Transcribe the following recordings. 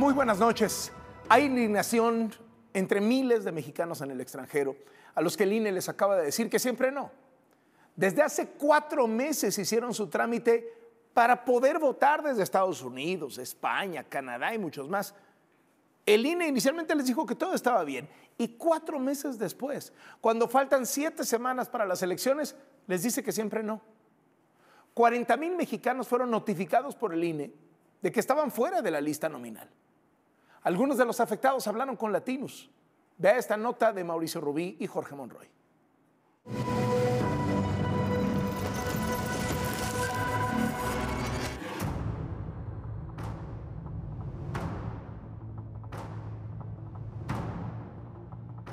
Muy buenas noches. Hay indignación entre miles de mexicanos en el extranjero, a los que el INE les acaba de decir que siempre no. Desde hace cuatro meses hicieron su trámite para poder votar desde Estados Unidos, España, Canadá y muchos más. El INE inicialmente les dijo que todo estaba bien y cuatro meses después, cuando faltan siete semanas para las elecciones, les dice que siempre no. 40 mil mexicanos fueron notificados por el INE de que estaban fuera de la lista nominal. Algunos de los afectados hablaron con latinos. Vea esta nota de Mauricio Rubí y Jorge Monroy.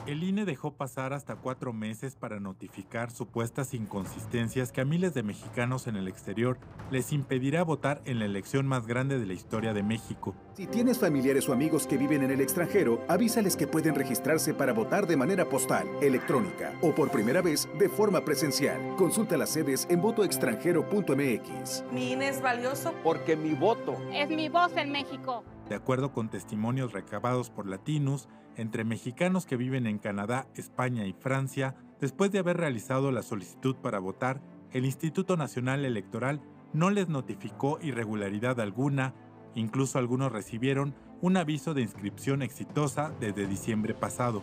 El INE dejó pasar hasta cuatro meses para notificar supuestas inconsistencias que a miles de mexicanos en el exterior les impedirá votar en la elección más grande de la historia de México. Si tienes familiares o amigos que viven en el extranjero, avísales que pueden registrarse para votar de manera postal, electrónica o por primera vez de forma presencial. Consulta las sedes en votoextranjero.mx. Mi INE es valioso porque mi voto es mi voz en México de acuerdo con testimonios recabados por Latinos entre mexicanos que viven en Canadá, España y Francia, después de haber realizado la solicitud para votar, el Instituto Nacional Electoral no les notificó irregularidad alguna, incluso algunos recibieron un aviso de inscripción exitosa desde diciembre pasado.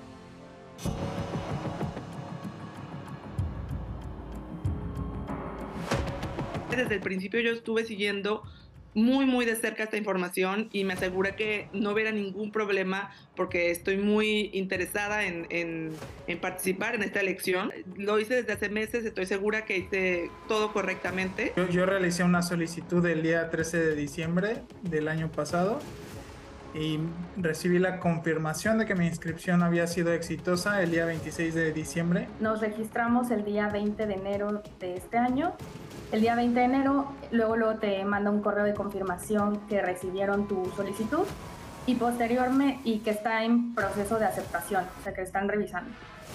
Desde el principio yo estuve siguiendo muy, muy de cerca esta información y me asegura que no hubiera ningún problema porque estoy muy interesada en, en, participar en esta elección. Lo hice desde hace meses, estoy segura que hice todo correctamente. Yo, yo realicé una solicitud el día 13 de diciembre del año pasado y recibí la confirmación de que mi inscripción había sido exitosa el día 26 de diciembre. Nos registramos el día 20 de enero de este año. El día 20 de enero, luego, luego te manda un correo de confirmación que recibieron tu solicitud y posteriormente y que está en proceso de aceptación, o sea que están revisando.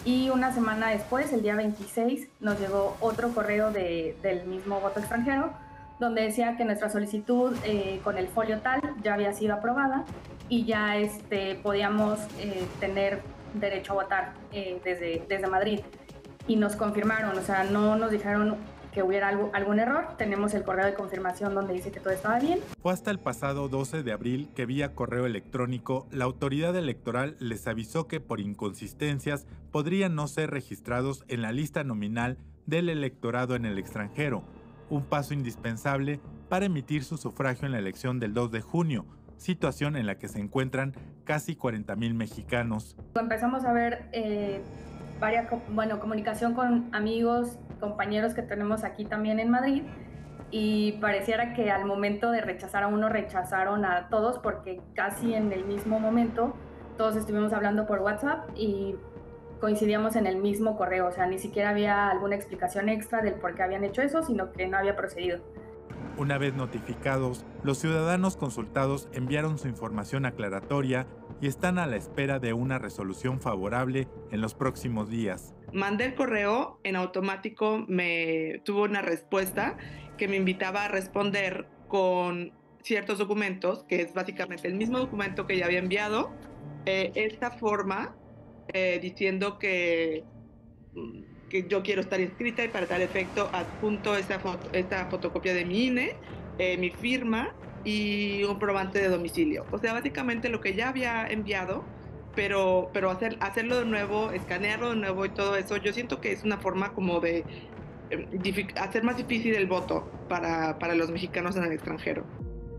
Y una semana después, el día 26, nos llegó otro correo del mismo voto extranjero donde decía que nuestra solicitud eh, con el folio tal ya había sido aprobada y ya este, podíamos eh, tener derecho a votar eh, desde, desde Madrid. Y nos confirmaron, o sea, no nos dijeron que hubiera algo, algún error. Tenemos el correo de confirmación donde dice que todo estaba bien. Fue hasta el pasado 12 de abril que vía correo electrónico la autoridad electoral les avisó que por inconsistencias podrían no ser registrados en la lista nominal del electorado en el extranjero un paso indispensable para emitir su sufragio en la elección del 2 de junio, situación en la que se encuentran casi 40.000 mexicanos. Empezamos a ver eh, varias, bueno, comunicación con amigos, compañeros que tenemos aquí también en Madrid y pareciera que al momento de rechazar a uno rechazaron a todos porque casi en el mismo momento todos estuvimos hablando por WhatsApp y coincidíamos en el mismo correo, o sea, ni siquiera había alguna explicación extra del por qué habían hecho eso, sino que no había procedido. Una vez notificados, los ciudadanos consultados enviaron su información aclaratoria y están a la espera de una resolución favorable en los próximos días. Mandé el correo, en automático me tuvo una respuesta que me invitaba a responder con ciertos documentos, que es básicamente el mismo documento que ya había enviado. Eh, esta forma eh, diciendo que, que yo quiero estar inscrita y para tal efecto adjunto esta, fotocopia de mi INE, eh, mi firma y un probante de domicilio. O sea, básicamente lo que ya había enviado, pero, pero hacer, hacerlo de nuevo, escanearlo de nuevo y todo eso, yo siento que es una forma como de em, hacer más difícil el voto para, para los mexicanos en el extranjero.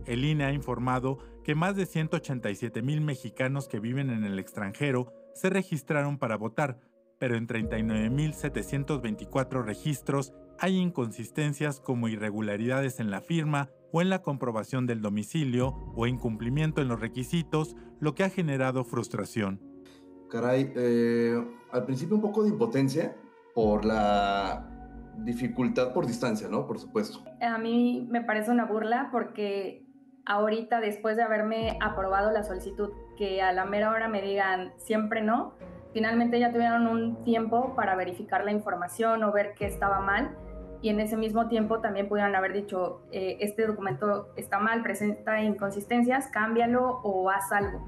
El INE ha informado que más de 187 mil mexicanos que viven en el extranjero se registraron para votar, pero en 39.724 registros hay inconsistencias como irregularidades en la firma o en la comprobación del domicilio o incumplimiento en los requisitos, lo que ha generado frustración. Caray, eh, al principio un poco de impotencia por la dificultad por distancia, ¿no? Por supuesto. A mí me parece una burla porque ahorita, después de haberme aprobado la solicitud que a la mera hora me digan siempre no, finalmente ya tuvieron un tiempo para verificar la información o ver qué estaba mal y en ese mismo tiempo también pudieron haber dicho, eh, este documento está mal, presenta inconsistencias, cámbialo o haz algo.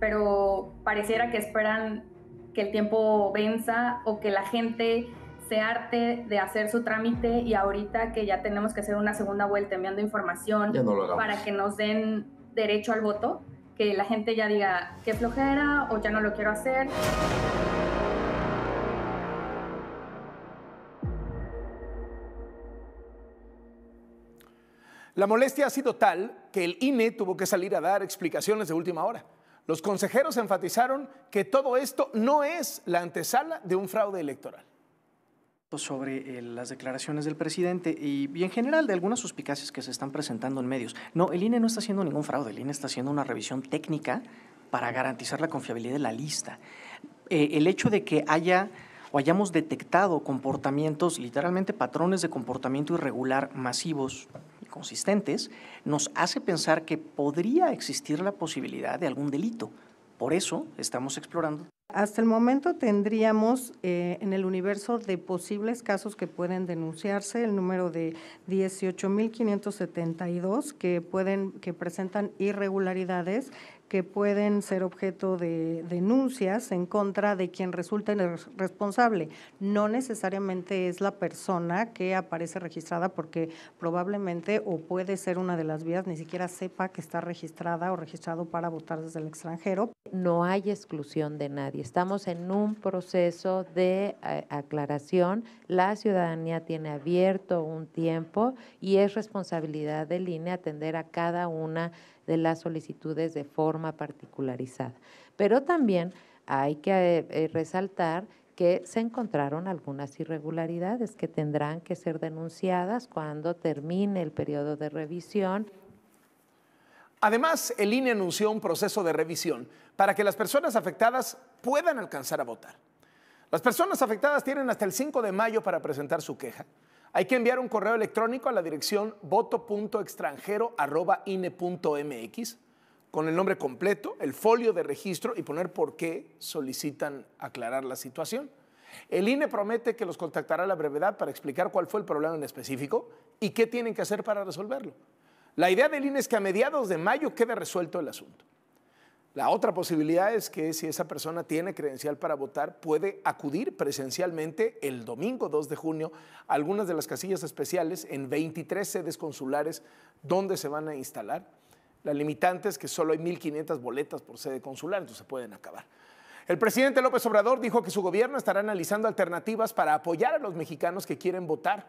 Pero pareciera que esperan que el tiempo venza o que la gente se arte de hacer su trámite y ahorita que ya tenemos que hacer una segunda vuelta enviando información para que nos den derecho al voto, la gente ya diga qué flojera o ya no lo quiero hacer. La molestia ha sido tal que el INE tuvo que salir a dar explicaciones de última hora. Los consejeros enfatizaron que todo esto no es la antesala de un fraude electoral. Pues, sobre eh, las declaraciones del presidente y, en general de algunas suspicacias que se están presentando en medios. No, el INE no está haciendo ningún fraude, el INE está haciendo una revisión técnica para garantizar la confiabilidad de la lista. Eh, el hecho de que haya o hayamos detectado comportamientos, literalmente patrones de comportamiento irregular masivos y consistentes, nos hace pensar que podría existir la posibilidad de algún delito. Por eso estamos explorando hasta el momento tendríamos eh, en el universo de posibles casos que pueden denunciarse el número de 18.572 que pueden que presentan irregularidades que pueden ser objeto de denuncias en contra de quien resulte responsable. No necesariamente es la persona que aparece registrada porque probablemente o puede ser una de las vías, ni siquiera sepa que está registrada o registrado para votar desde el extranjero. No hay exclusión de nadie. Estamos en un proceso de eh, aclaración. La ciudadanía tiene abierto un tiempo y es responsabilidad del INE atender a cada una de de las solicitudes de forma particularizada. Pero también hay que eh, resaltar que se encontraron algunas irregularidades que tendrán que ser denunciadas cuando termine el periodo de revisión. Además, el INE anunció un proceso de revisión para que las personas afectadas puedan alcanzar a votar. Las personas afectadas tienen hasta el 5 de mayo para presentar su queja. Hay que enviar un correo electrónico a la dirección voto.extranjero.ine.mx con el nombre completo, el folio de registro y poner por qué solicitan aclarar la situación. El INE promete que los contactará a la brevedad para explicar cuál fue el problema en específico y qué tienen que hacer para resolverlo. La idea del INE es que a mediados de mayo quede resuelto el asunto. La otra posibilidad es que si esa persona tiene credencial para votar, puede acudir presencialmente el domingo 2 de junio a algunas de las casillas especiales en 23 sedes consulares donde se van a instalar. La limitante es que solo hay 1.500 boletas por sede consular, entonces se pueden acabar. El presidente López Obrador dijo que su gobierno estará analizando alternativas para apoyar a los mexicanos que quieren votar,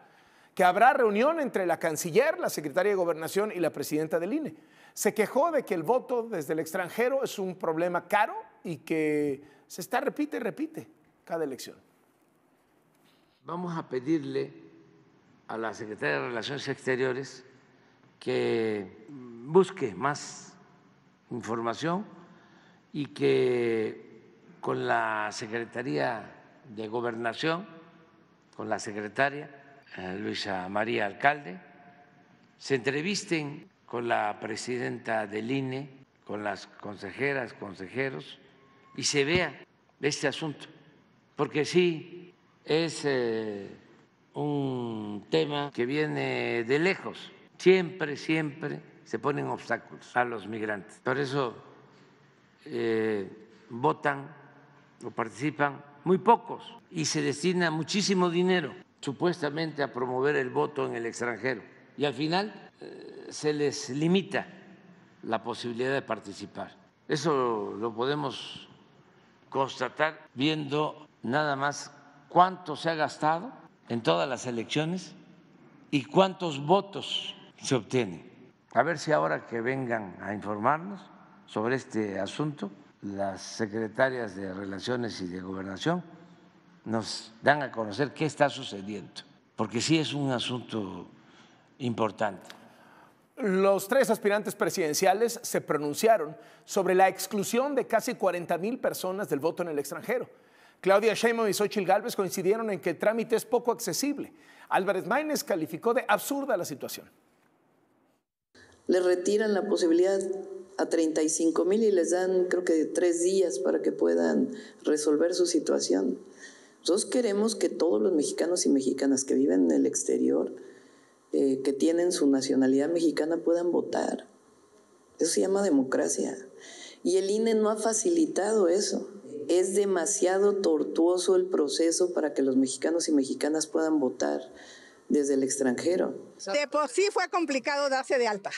que habrá reunión entre la canciller, la secretaria de gobernación y la presidenta del INE. Se quejó de que el voto desde el extranjero es un problema caro y que se está repite y repite cada elección. Vamos a pedirle a la secretaria de Relaciones Exteriores que busque más información y que con la Secretaría de Gobernación, con la secretaria eh, Luisa María Alcalde, se entrevisten con la presidenta del INE, con las consejeras, consejeros, y se vea este asunto, porque sí es eh, un tema que viene de lejos. Siempre, siempre se ponen obstáculos a los migrantes. Por eso eh, votan o participan muy pocos y se destina muchísimo dinero supuestamente a promover el voto en el extranjero. Y al final se les limita la posibilidad de participar. Eso lo podemos constatar viendo nada más cuánto se ha gastado en todas las elecciones y cuántos votos se obtienen. A ver si ahora que vengan a informarnos sobre este asunto, las secretarias de Relaciones y de Gobernación nos dan a conocer qué está sucediendo, porque sí es un asunto importante. Los tres aspirantes presidenciales se pronunciaron sobre la exclusión de casi 40 mil personas del voto en el extranjero. Claudia Sheinbaum y Xochitl Gálvez coincidieron en que el trámite es poco accesible. Álvarez Maínez calificó de absurda la situación. Le retiran la posibilidad a 35 mil y les dan creo que tres días para que puedan resolver su situación. Nosotros queremos que todos los mexicanos y mexicanas que viven en el exterior eh, que tienen su nacionalidad mexicana puedan votar. Eso se llama democracia. Y el INE no ha facilitado eso. Es demasiado tortuoso el proceso para que los mexicanos y mexicanas puedan votar desde el extranjero. De por sí fue complicado darse de alta.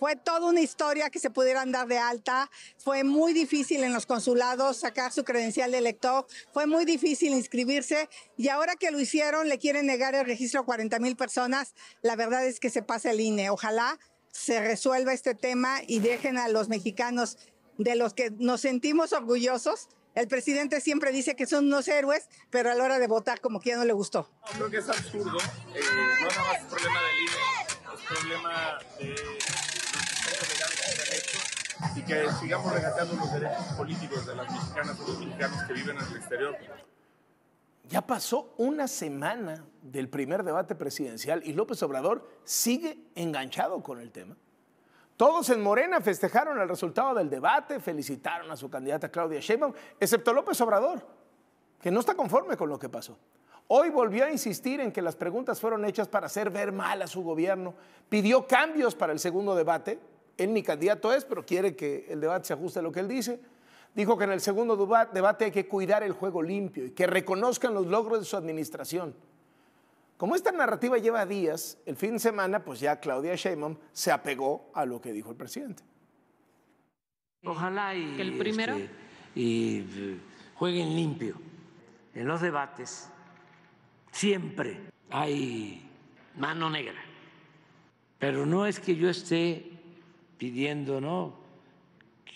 Fue toda una historia que se pudieran dar de alta. Fue muy difícil en los consulados sacar su credencial de elector. Fue muy difícil inscribirse. Y ahora que lo hicieron, le quieren negar el registro a 40 mil personas. La verdad es que se pasa el INE. Ojalá se resuelva este tema y dejen a los mexicanos de los que nos sentimos orgullosos. El presidente siempre dice que son unos héroes, pero a la hora de votar como que ya no le gustó. creo que es absurdo. Eh, no es problema del INE, es problema de y que sigamos regateando los derechos políticos de las mexicanas y los mexicanos que viven en el exterior. Ya pasó una semana del primer debate presidencial y López Obrador sigue enganchado con el tema. Todos en Morena festejaron el resultado del debate, felicitaron a su candidata Claudia Sheinbaum, excepto López Obrador, que no está conforme con lo que pasó. Hoy volvió a insistir en que las preguntas fueron hechas para hacer ver mal a su gobierno. Pidió cambios para el segundo debate, él ni candidato es, pero quiere que el debate se ajuste a lo que él dice. Dijo que en el segundo debate hay que cuidar el juego limpio y que reconozcan los logros de su administración. Como esta narrativa lleva días, el fin de semana, pues ya Claudia Sheinbaum se apegó a lo que dijo el presidente. Ojalá y el primero este, y eh, jueguen limpio. En los debates siempre hay mano negra, pero no es que yo esté pidiendo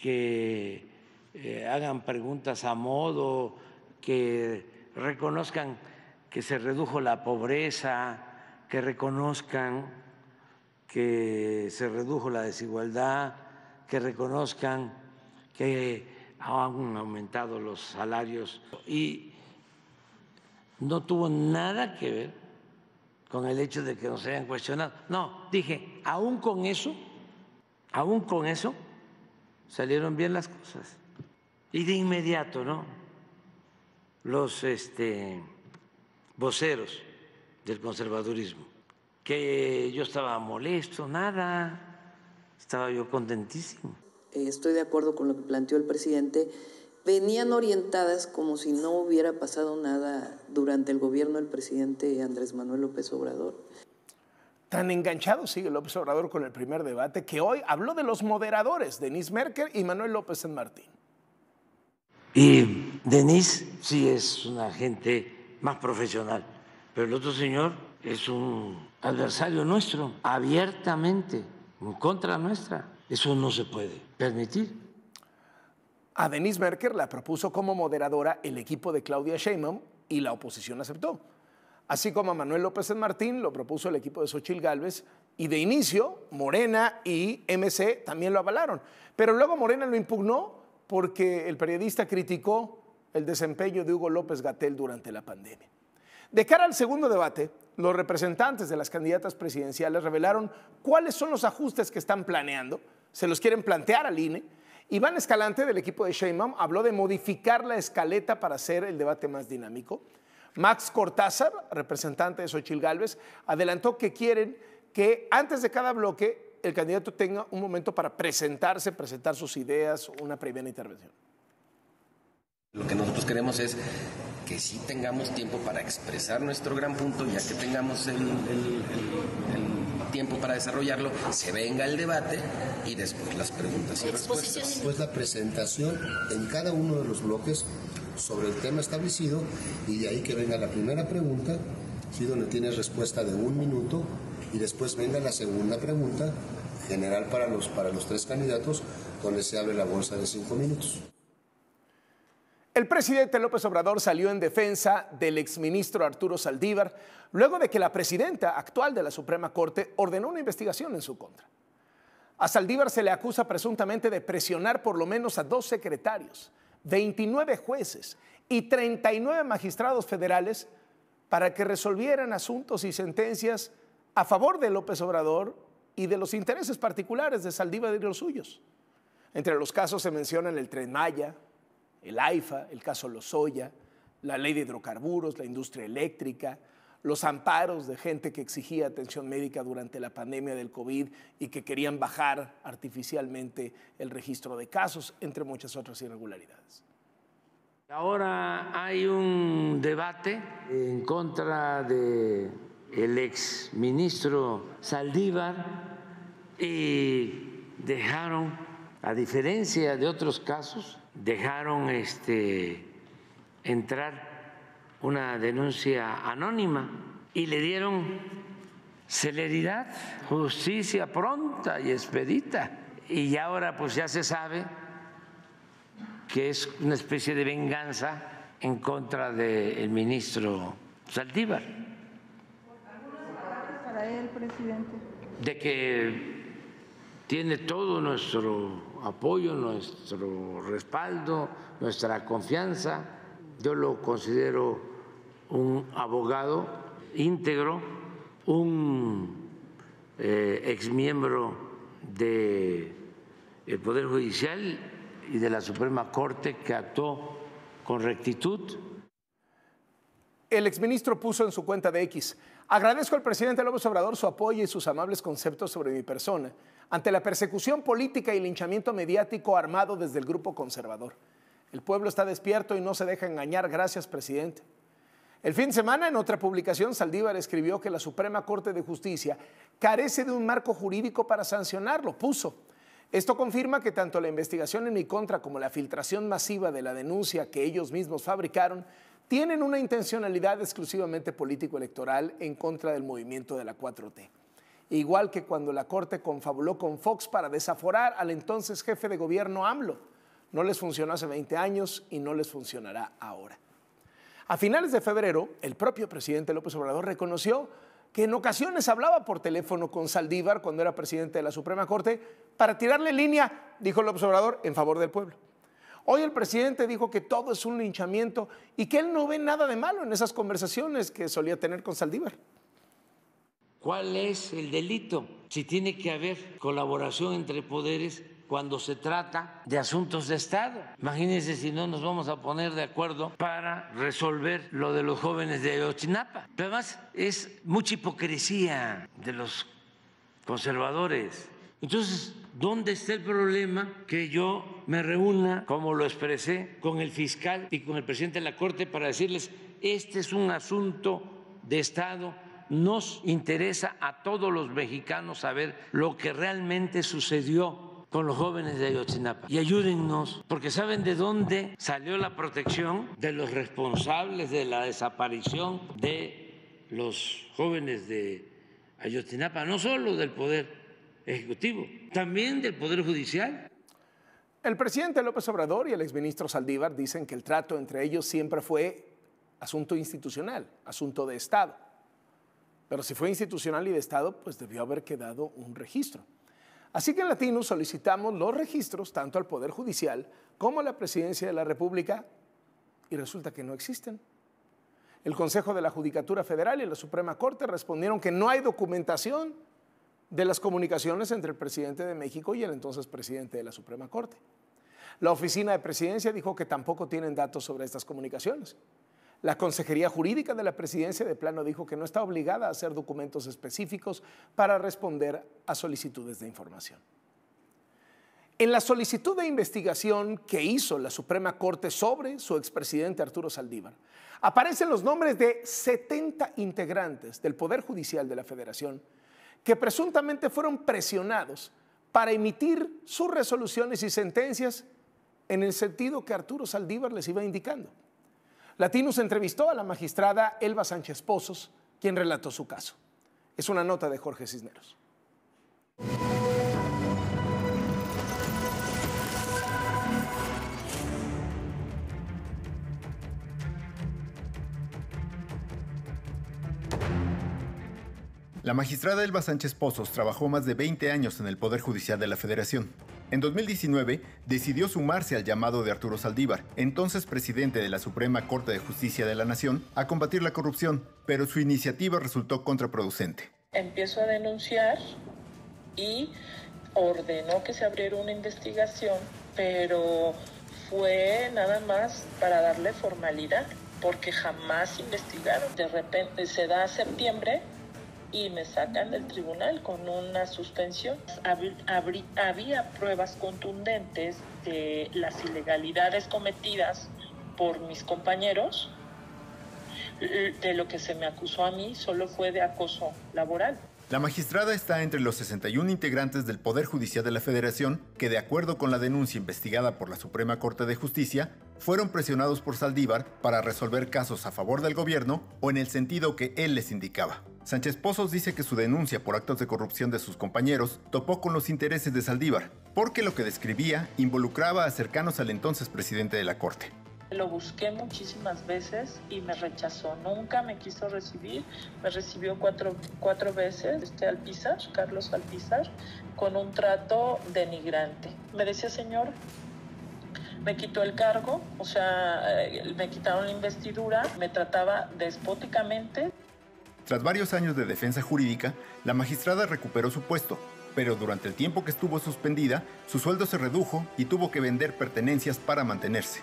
que eh, hagan preguntas a modo, que reconozcan que se redujo la pobreza, que reconozcan que se redujo la desigualdad, que reconozcan que han aumentado los salarios y no tuvo nada que ver con el hecho de que nos hayan cuestionado. No, dije, aún con eso Aún con eso salieron bien las cosas. Y de inmediato, ¿no? Los este, voceros del conservadurismo, que yo estaba molesto, nada, estaba yo contentísimo. Eh, estoy de acuerdo con lo que planteó el presidente. Venían orientadas como si no hubiera pasado nada durante el gobierno del presidente Andrés Manuel López Obrador Tan enganchado sigue López Obrador con el primer debate que hoy habló de los moderadores, Denise Merkel y Manuel López San Martín. Y Denise sí es una gente más profesional, pero el otro señor es un adversario nuestro, abiertamente, en contra nuestra. Eso no se puede permitir. A Denise Merkel la propuso como moderadora el equipo de Claudia Sheinbaum y la oposición aceptó. Así como a Manuel López en Martín lo propuso el equipo de Xochil Gálvez y de inicio Morena y MC también lo avalaron. Pero luego Morena lo impugnó porque el periodista criticó el desempeño de Hugo López Gatel durante la pandemia. De cara al segundo debate, los representantes de las candidatas presidenciales revelaron cuáles son los ajustes que están planeando, se los quieren plantear al INE. Iván Escalante del equipo de Sheinbaum habló de modificar la escaleta para hacer el debate más dinámico. Max Cortázar, representante de Sochil Gálvez, adelantó que quieren que antes de cada bloque el candidato tenga un momento para presentarse, presentar sus ideas, una primera intervención. Lo que nosotros queremos es que sí tengamos tiempo para expresar nuestro gran punto, ya que tengamos el tiempo para desarrollarlo, se venga el debate y después las preguntas y respuestas. Después pues la presentación en cada uno de los bloques sobre el tema establecido y de ahí que venga la primera pregunta, si donde tienes respuesta de un minuto y después venga la segunda pregunta general para los, para los tres candidatos, donde se abre la bolsa de cinco minutos. El presidente López Obrador salió en defensa del exministro Arturo Saldívar luego de que la presidenta actual de la Suprema Corte ordenó una investigación en su contra. A Saldívar se le acusa presuntamente de presionar por lo menos a dos secretarios, 29 jueces y 39 magistrados federales para que resolvieran asuntos y sentencias a favor de López Obrador y de los intereses particulares de Saldívar y los suyos. Entre los casos se mencionan el tren Maya, el AIFA, el caso Lozoya, la ley de hidrocarburos, la industria eléctrica, los amparos de gente que exigía atención médica durante la pandemia del COVID y que querían bajar artificialmente el registro de casos, entre muchas otras irregularidades. Ahora hay un debate en contra de el ex ministro Saldívar y dejaron, a diferencia de otros casos, dejaron este, entrar una denuncia anónima y le dieron celeridad, justicia pronta y expedita. Y ahora pues ya se sabe que es una especie de venganza en contra del ministro Saldívar. Para él, presidente. De que tiene todo nuestro apoyo, nuestro respaldo, nuestra confianza. Yo lo considero un abogado íntegro, un ex eh, exmiembro del eh, Poder Judicial y de la Suprema Corte que actuó con rectitud. El exministro puso en su cuenta de X, agradezco al presidente López Obrador su apoyo y sus amables conceptos sobre mi persona ante la persecución política y linchamiento mediático armado desde el grupo conservador. El pueblo está despierto y no se deja engañar. Gracias, presidente. El fin de semana, en otra publicación, Saldívar escribió que la Suprema Corte de Justicia carece de un marco jurídico para sancionarlo. Puso. Esto confirma que tanto la investigación en mi contra como la filtración masiva de la denuncia que ellos mismos fabricaron tienen una intencionalidad exclusivamente político-electoral en contra del movimiento de la 4T igual que cuando la Corte confabuló con Fox para desaforar al entonces jefe de gobierno AMLO. No les funcionó hace 20 años y no les funcionará ahora. A finales de febrero, el propio presidente López Obrador reconoció que en ocasiones hablaba por teléfono con Saldívar cuando era presidente de la Suprema Corte para tirarle línea, dijo López Obrador, en favor del pueblo. Hoy el presidente dijo que todo es un linchamiento y que él no ve nada de malo en esas conversaciones que solía tener con Saldívar. ¿Cuál es el delito? Si tiene que haber colaboración entre poderes cuando se trata de asuntos de Estado. Imagínense si no nos vamos a poner de acuerdo para resolver lo de los jóvenes de Ochinapa. Pero además es mucha hipocresía de los conservadores. Entonces, ¿dónde está el problema que yo me reúna, como lo expresé, con el fiscal y con el presidente de la Corte para decirles, este es un asunto de Estado nos interesa a todos los mexicanos saber lo que realmente sucedió con los jóvenes de Ayotzinapa. Y ayúdennos, porque ¿saben de dónde salió la protección de los responsables de la desaparición de los jóvenes de Ayotzinapa? No solo del Poder Ejecutivo, también del Poder Judicial. El presidente López Obrador y el exministro Saldívar dicen que el trato entre ellos siempre fue asunto institucional, asunto de Estado. Pero si fue institucional y de Estado, pues debió haber quedado un registro. Así que en Latino solicitamos los registros tanto al Poder Judicial como a la Presidencia de la República y resulta que no existen. El Consejo de la Judicatura Federal y la Suprema Corte respondieron que no hay documentación de las comunicaciones entre el presidente de México y el entonces presidente de la Suprema Corte. La Oficina de Presidencia dijo que tampoco tienen datos sobre estas comunicaciones. La Consejería Jurídica de la Presidencia de plano dijo que no está obligada a hacer documentos específicos para responder a solicitudes de información. En la solicitud de investigación que hizo la Suprema Corte sobre su expresidente Arturo Saldívar, aparecen los nombres de 70 integrantes del Poder Judicial de la Federación que presuntamente fueron presionados para emitir sus resoluciones y sentencias en el sentido que Arturo Saldívar les iba indicando. Latinus entrevistó a la magistrada Elba Sánchez Pozos, quien relató su caso. Es una nota de Jorge Cisneros. La magistrada Elba Sánchez Pozos trabajó más de 20 años en el Poder Judicial de la Federación. En 2019 decidió sumarse al llamado de Arturo Saldívar, entonces presidente de la Suprema Corte de Justicia de la Nación, a combatir la corrupción, pero su iniciativa resultó contraproducente. Empiezo a denunciar y ordenó que se abriera una investigación, pero fue nada más para darle formalidad, porque jamás investigaron. De repente se da septiembre y me sacan del tribunal con una suspensión. había pruebas contundentes de las ilegalidades cometidas por mis compañeros. De lo que se me acusó a mí solo fue de acoso laboral. La magistrada está entre los 61 integrantes del Poder Judicial de la Federación que, de acuerdo con la denuncia investigada por la Suprema Corte de Justicia, fueron presionados por Saldívar para resolver casos a favor del gobierno o en el sentido que él les indicaba. Sánchez Pozos dice que su denuncia por actos de corrupción de sus compañeros topó con los intereses de Saldívar, porque lo que describía involucraba a cercanos al entonces presidente de la Corte. Lo busqué muchísimas veces y me rechazó. Nunca me quiso recibir. Me recibió cuatro, veces este Alpizar, Carlos Alpizar, con un trato denigrante. Me decía, señor, me quitó el cargo, o sea, eh, me quitaron la investidura, me trataba despóticamente. Tras varios años de defensa jurídica, la magistrada recuperó su puesto, pero durante el tiempo que estuvo suspendida, su sueldo se redujo y tuvo que vender pertenencias para mantenerse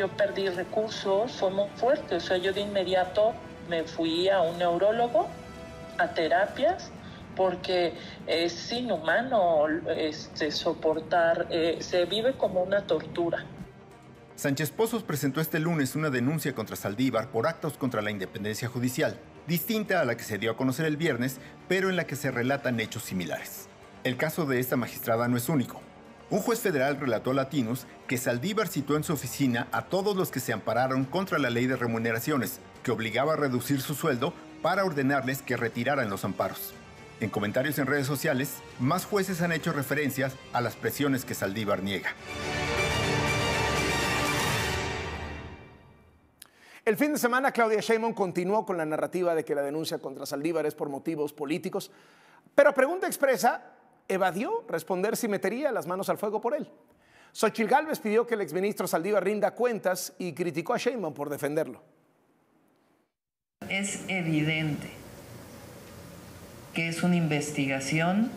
yo perdí recursos, fue muy fuerte. O sea, yo de inmediato me fui a un neurólogo, a terapias, porque es inhumano este, soportar, eh, se vive como una tortura. Sánchez Pozos presentó este lunes una denuncia contra Saldívar por actos contra la independencia judicial, distinta a la que se dio a conocer el viernes, pero en la que se relatan hechos similares. El caso de esta magistrada no es único. Un juez federal relató a Latinos que Saldívar citó en su oficina a todos los que se ampararon contra la ley de remuneraciones, que obligaba a reducir su sueldo para ordenarles que retiraran los amparos. En comentarios en redes sociales, más jueces han hecho referencias a las presiones que Saldívar niega. El fin de semana, Claudia Sheinbaum continuó con la narrativa de que la denuncia contra Saldívar es por motivos políticos, pero pregunta expresa evadió responder si metería las manos al fuego por él. Xochitl Gálvez pidió que el exministro Saldívar rinda cuentas y criticó a Sheinbaum por defenderlo. Es evidente que es una investigación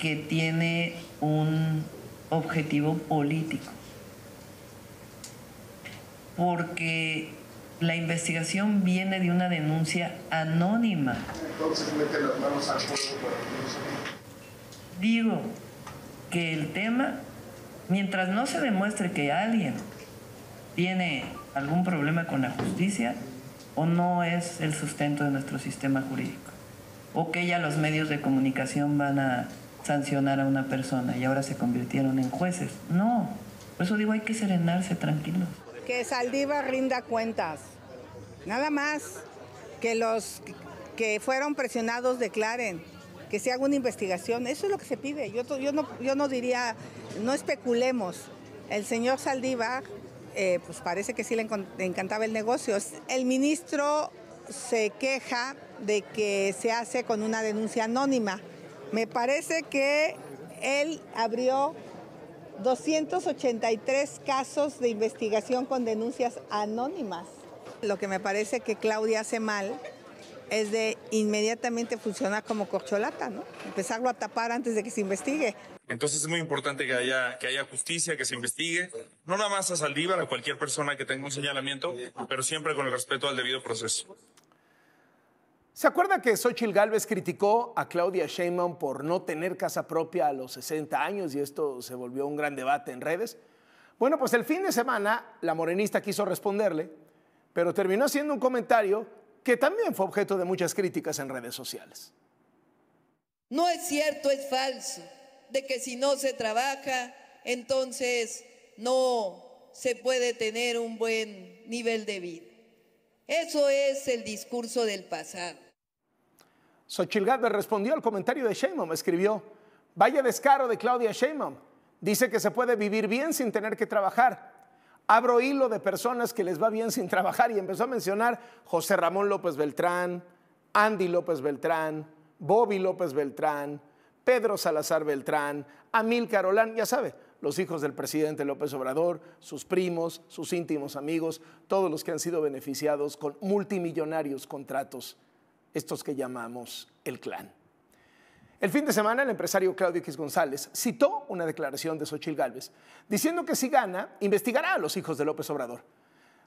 que tiene un objetivo político. Porque la investigación viene de una denuncia anónima. las manos al fuego digo que el tema, mientras no se demuestre que alguien tiene algún problema con la justicia, o no es el sustento de nuestro sistema jurídico, o que ya los medios de comunicación van a sancionar a una persona y ahora se convirtieron en jueces. No, por eso digo, hay que serenarse tranquilos. Que Saldívar rinda cuentas, nada más que los que fueron presionados declaren que se haga una investigación. Eso es lo que se pide. Yo, no, diría, no especulemos. El señor Saldívar, eh, pues parece que sí le encantaba el negocio. El ministro se queja de que se hace con una denuncia anónima. Me parece que él abrió 283 casos de investigación con denuncias anónimas. Lo que me parece que Claudia hace mal es de inmediatamente funcionar como corcholata, ¿no? Empezarlo a tapar antes de que se investigue. Entonces es muy importante que haya, que haya justicia, que se investigue, no nada más a Saldívar, a cualquier persona que tenga un señalamiento, pero siempre con el respeto al debido proceso. ¿Se acuerda que Xochitl Gálvez criticó a Claudia Sheinbaum por no tener casa propia a los 60 años y esto se volvió un gran debate en redes? Bueno, pues el fin de semana la morenista quiso responderle, pero terminó haciendo un comentario que también fue objeto de muchas críticas en redes sociales. No es cierto, es falso, de que si no se trabaja, entonces no se puede tener un buen nivel de vida. Eso es el discurso del pasado. Xochitl respondió al comentario de Sheinbaum, escribió, vaya descaro de Claudia Sheinbaum, dice que se puede vivir bien sin tener que trabajar abro hilo de personas que les va bien sin trabajar y empezó a mencionar José Ramón López Beltrán, Andy López Beltrán, Bobby López Beltrán, Pedro Salazar Beltrán, Amil Carolán, ya sabe, los hijos del presidente López Obrador, sus primos, sus íntimos amigos, todos los que han sido beneficiados con multimillonarios contratos, estos que llamamos el clan. El fin de semana, el empresario Claudio X González citó una declaración de Sochil Gálvez diciendo que si gana, investigará a los hijos de López Obrador.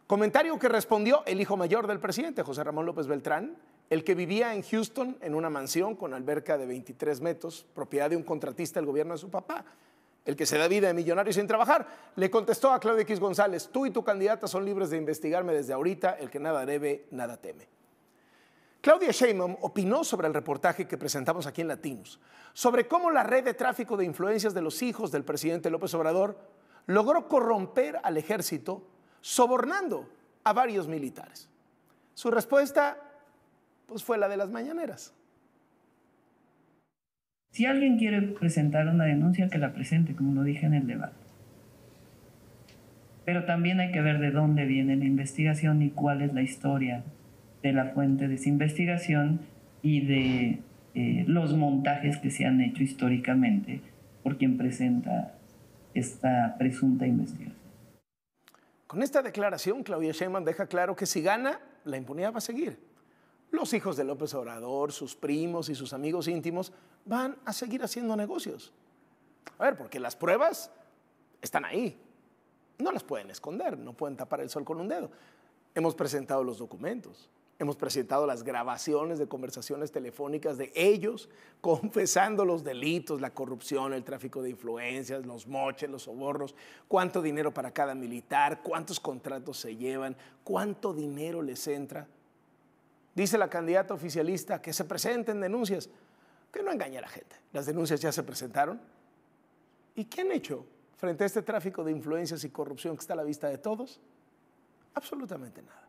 Comentario que respondió el hijo mayor del presidente, José Ramón López Beltrán, el que vivía en Houston en una mansión con alberca de 23 metros, propiedad de un contratista del gobierno de su papá, el que se da vida de millonario sin trabajar, le contestó a Claudio X González, tú y tu candidata son libres de investigarme desde ahorita, el que nada debe, nada teme. Claudia Sheinbaum opinó sobre el reportaje que presentamos aquí en Latinos, sobre cómo la red de tráfico de influencias de los hijos del presidente López Obrador logró corromper al ejército sobornando a varios militares. Su respuesta pues fue la de las mañaneras. Si alguien quiere presentar una denuncia, que la presente, como lo dije en el debate. Pero también hay que ver de dónde viene la investigación y cuál es la historia de la fuente de esa investigación y de eh, los montajes que se han hecho históricamente por quien presenta esta presunta investigación. Con esta declaración, Claudia Sheinbaum deja claro que si gana, la impunidad va a seguir. Los hijos de López Obrador, sus primos y sus amigos íntimos van a seguir haciendo negocios. A ver, porque las pruebas están ahí. No las pueden esconder, no pueden tapar el sol con un dedo. Hemos presentado los documentos. Hemos presentado las grabaciones de conversaciones telefónicas de ellos confesando los delitos, la corrupción, el tráfico de influencias, los moches, los soborros, cuánto dinero para cada militar, cuántos contratos se llevan, cuánto dinero les entra. Dice la candidata oficialista que se presenten denuncias, que no engañe a la gente. Las denuncias ya se presentaron. ¿Y qué han hecho frente a este tráfico de influencias y corrupción que está a la vista de todos? Absolutamente nada.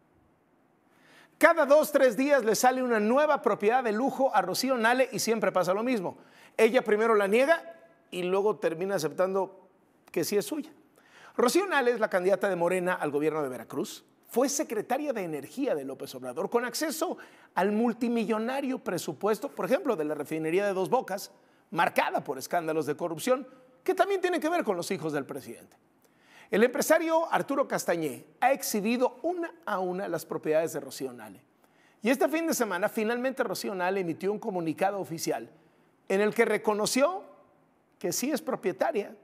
Cada dos, tres días le sale una nueva propiedad de lujo a Rocío Nale y siempre pasa lo mismo. Ella primero la niega y luego termina aceptando que sí es suya. Rocío Nale es la candidata de Morena al gobierno de Veracruz. Fue secretaria de Energía de López Obrador con acceso al multimillonario presupuesto, por ejemplo, de la refinería de Dos Bocas, marcada por escándalos de corrupción, que también tiene que ver con los hijos del presidente. El empresario Arturo Castañé ha exhibido una a una las propiedades de Rocío Nale. Y este fin de semana finalmente Rocío Nale emitió un comunicado oficial en el que reconoció que sí es propietaria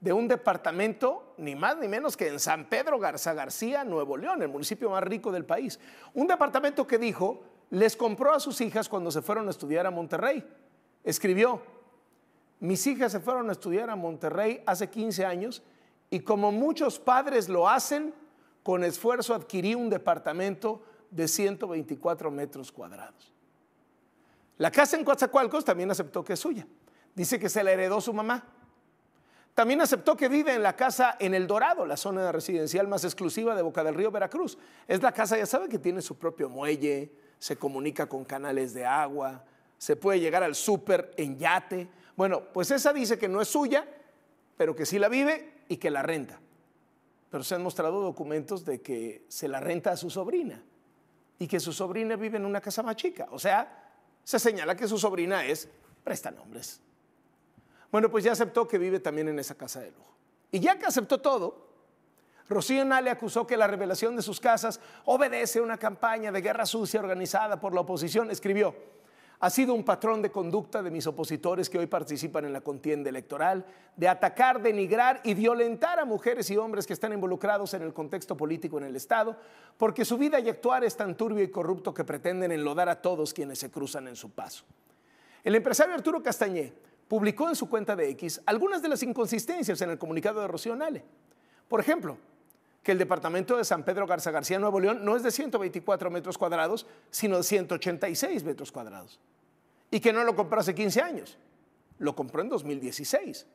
de un departamento, ni más ni menos que en San Pedro Garza García, Nuevo León, el municipio más rico del país. Un departamento que dijo les compró a sus hijas cuando se fueron a estudiar a Monterrey. Escribió, mis hijas se fueron a estudiar a Monterrey hace 15 años y como muchos padres lo hacen, con esfuerzo adquirí un departamento de 124 metros cuadrados. La casa en Coatzacoalcos también aceptó que es suya. Dice que se la heredó su mamá. También aceptó que vive en la casa en El Dorado, la zona residencial más exclusiva de Boca del Río, Veracruz. Es la casa, ya sabe, que tiene su propio muelle, se comunica con canales de agua, se puede llegar al súper en yate. Bueno, pues esa dice que no es suya, pero que sí la vive y que la renta. Pero se han mostrado documentos de que se la renta a su sobrina y que su sobrina vive en una casa más chica. O sea, se señala que su sobrina es prestanombres. Bueno, pues ya aceptó que vive también en esa casa de lujo. Y ya que aceptó todo, Rocío le acusó que la revelación de sus casas obedece a una campaña de guerra sucia organizada por la oposición. Escribió, ha sido un patrón de conducta de mis opositores que hoy participan en la contienda electoral de atacar, denigrar y violentar a mujeres y hombres que están involucrados en el contexto político en el Estado, porque su vida y actuar es tan turbio y corrupto que pretenden enlodar a todos quienes se cruzan en su paso. El empresario Arturo Castañé publicó en su cuenta de X algunas de las inconsistencias en el comunicado de Rocío Nale. Por ejemplo, que el departamento de San Pedro Garza García, Nuevo León, no es de 124 metros cuadrados, sino de 186 metros cuadrados y que no lo compró hace 15 años, lo compró en 2016.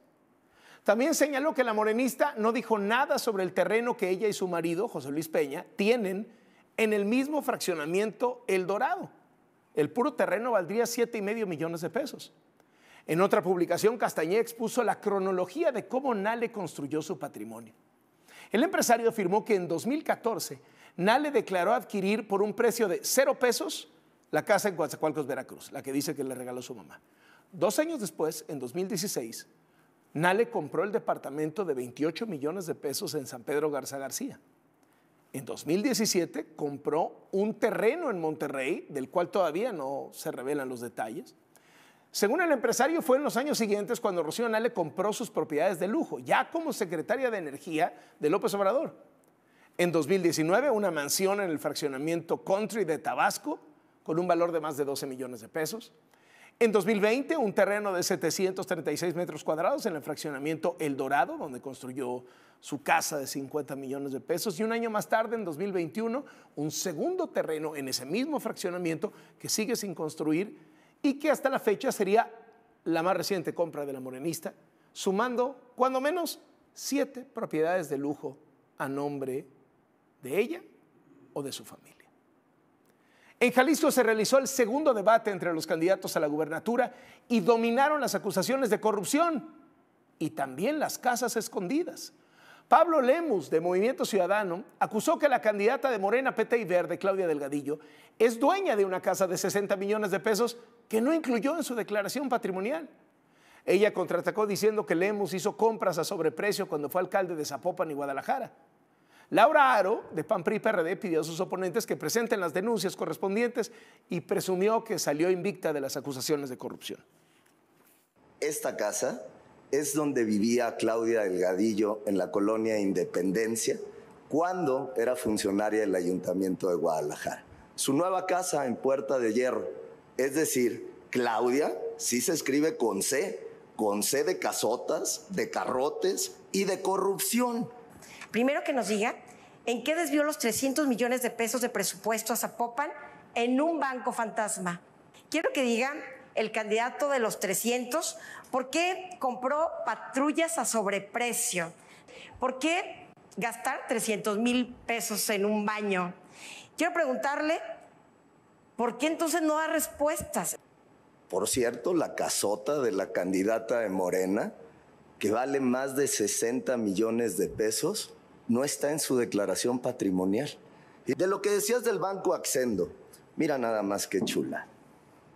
También señaló que la morenista no dijo nada sobre el terreno que ella y su marido, José Luis Peña, tienen en el mismo fraccionamiento El Dorado. El puro terreno valdría 7,5 millones de pesos. En otra publicación, Castañé expuso la cronología de cómo Nale construyó su patrimonio. El empresario afirmó que en 2014 Nale declaró adquirir por un precio de 0 pesos la casa en Coatzacoalcos, Veracruz, la que dice que le regaló su mamá. Dos años después, en 2016, Nale compró el departamento de 28 millones de pesos en San Pedro Garza García. En 2017 compró un terreno en Monterrey, del cual todavía no se revelan los detalles. Según el empresario, fue en los años siguientes cuando Rocío Nale compró sus propiedades de lujo, ya como secretaria de Energía de López Obrador. En 2019, una mansión en el fraccionamiento Country de Tabasco, con un valor de más de 12 millones de pesos. En 2020, un terreno de 736 metros cuadrados en el fraccionamiento El Dorado, donde construyó su casa de 50 millones de pesos. Y un año más tarde, en 2021, un segundo terreno en ese mismo fraccionamiento que sigue sin construir y que hasta la fecha sería la más reciente compra de la morenista, sumando, cuando menos, siete propiedades de lujo a nombre de ella o de su familia. En Jalisco se realizó el segundo debate entre los candidatos a la gubernatura y dominaron las acusaciones de corrupción y también las casas escondidas. Pablo Lemus, de Movimiento Ciudadano, acusó que la candidata de Morena, PT y Verde, Claudia Delgadillo, es dueña de una casa de 60 millones de pesos que no incluyó en su declaración patrimonial. Ella contraatacó diciendo que Lemus hizo compras a sobreprecio cuando fue alcalde de Zapopan y Guadalajara. Laura Aro, de pri PRD, pidió a sus oponentes que presenten las denuncias correspondientes y presumió que salió invicta de las acusaciones de corrupción. Esta casa es donde vivía Claudia Delgadillo en la colonia Independencia cuando era funcionaria del Ayuntamiento de Guadalajara. Su nueva casa en Puerta de Hierro, es decir, Claudia, sí se escribe con C, con C de casotas, de carrotes y de corrupción. Primero que nos diga en qué desvió los 300 millones de pesos de presupuesto a Zapopan en un banco fantasma. Quiero que diga el candidato de los 300 por qué compró patrullas a sobreprecio, por qué gastar 300 mil pesos en un baño. Quiero preguntarle por qué entonces no da respuestas. Por cierto, la casota de la candidata de Morena, que vale más de 60 millones de pesos, no está en su declaración patrimonial. Y de lo que decías del Banco Accendo, mira nada más que chula.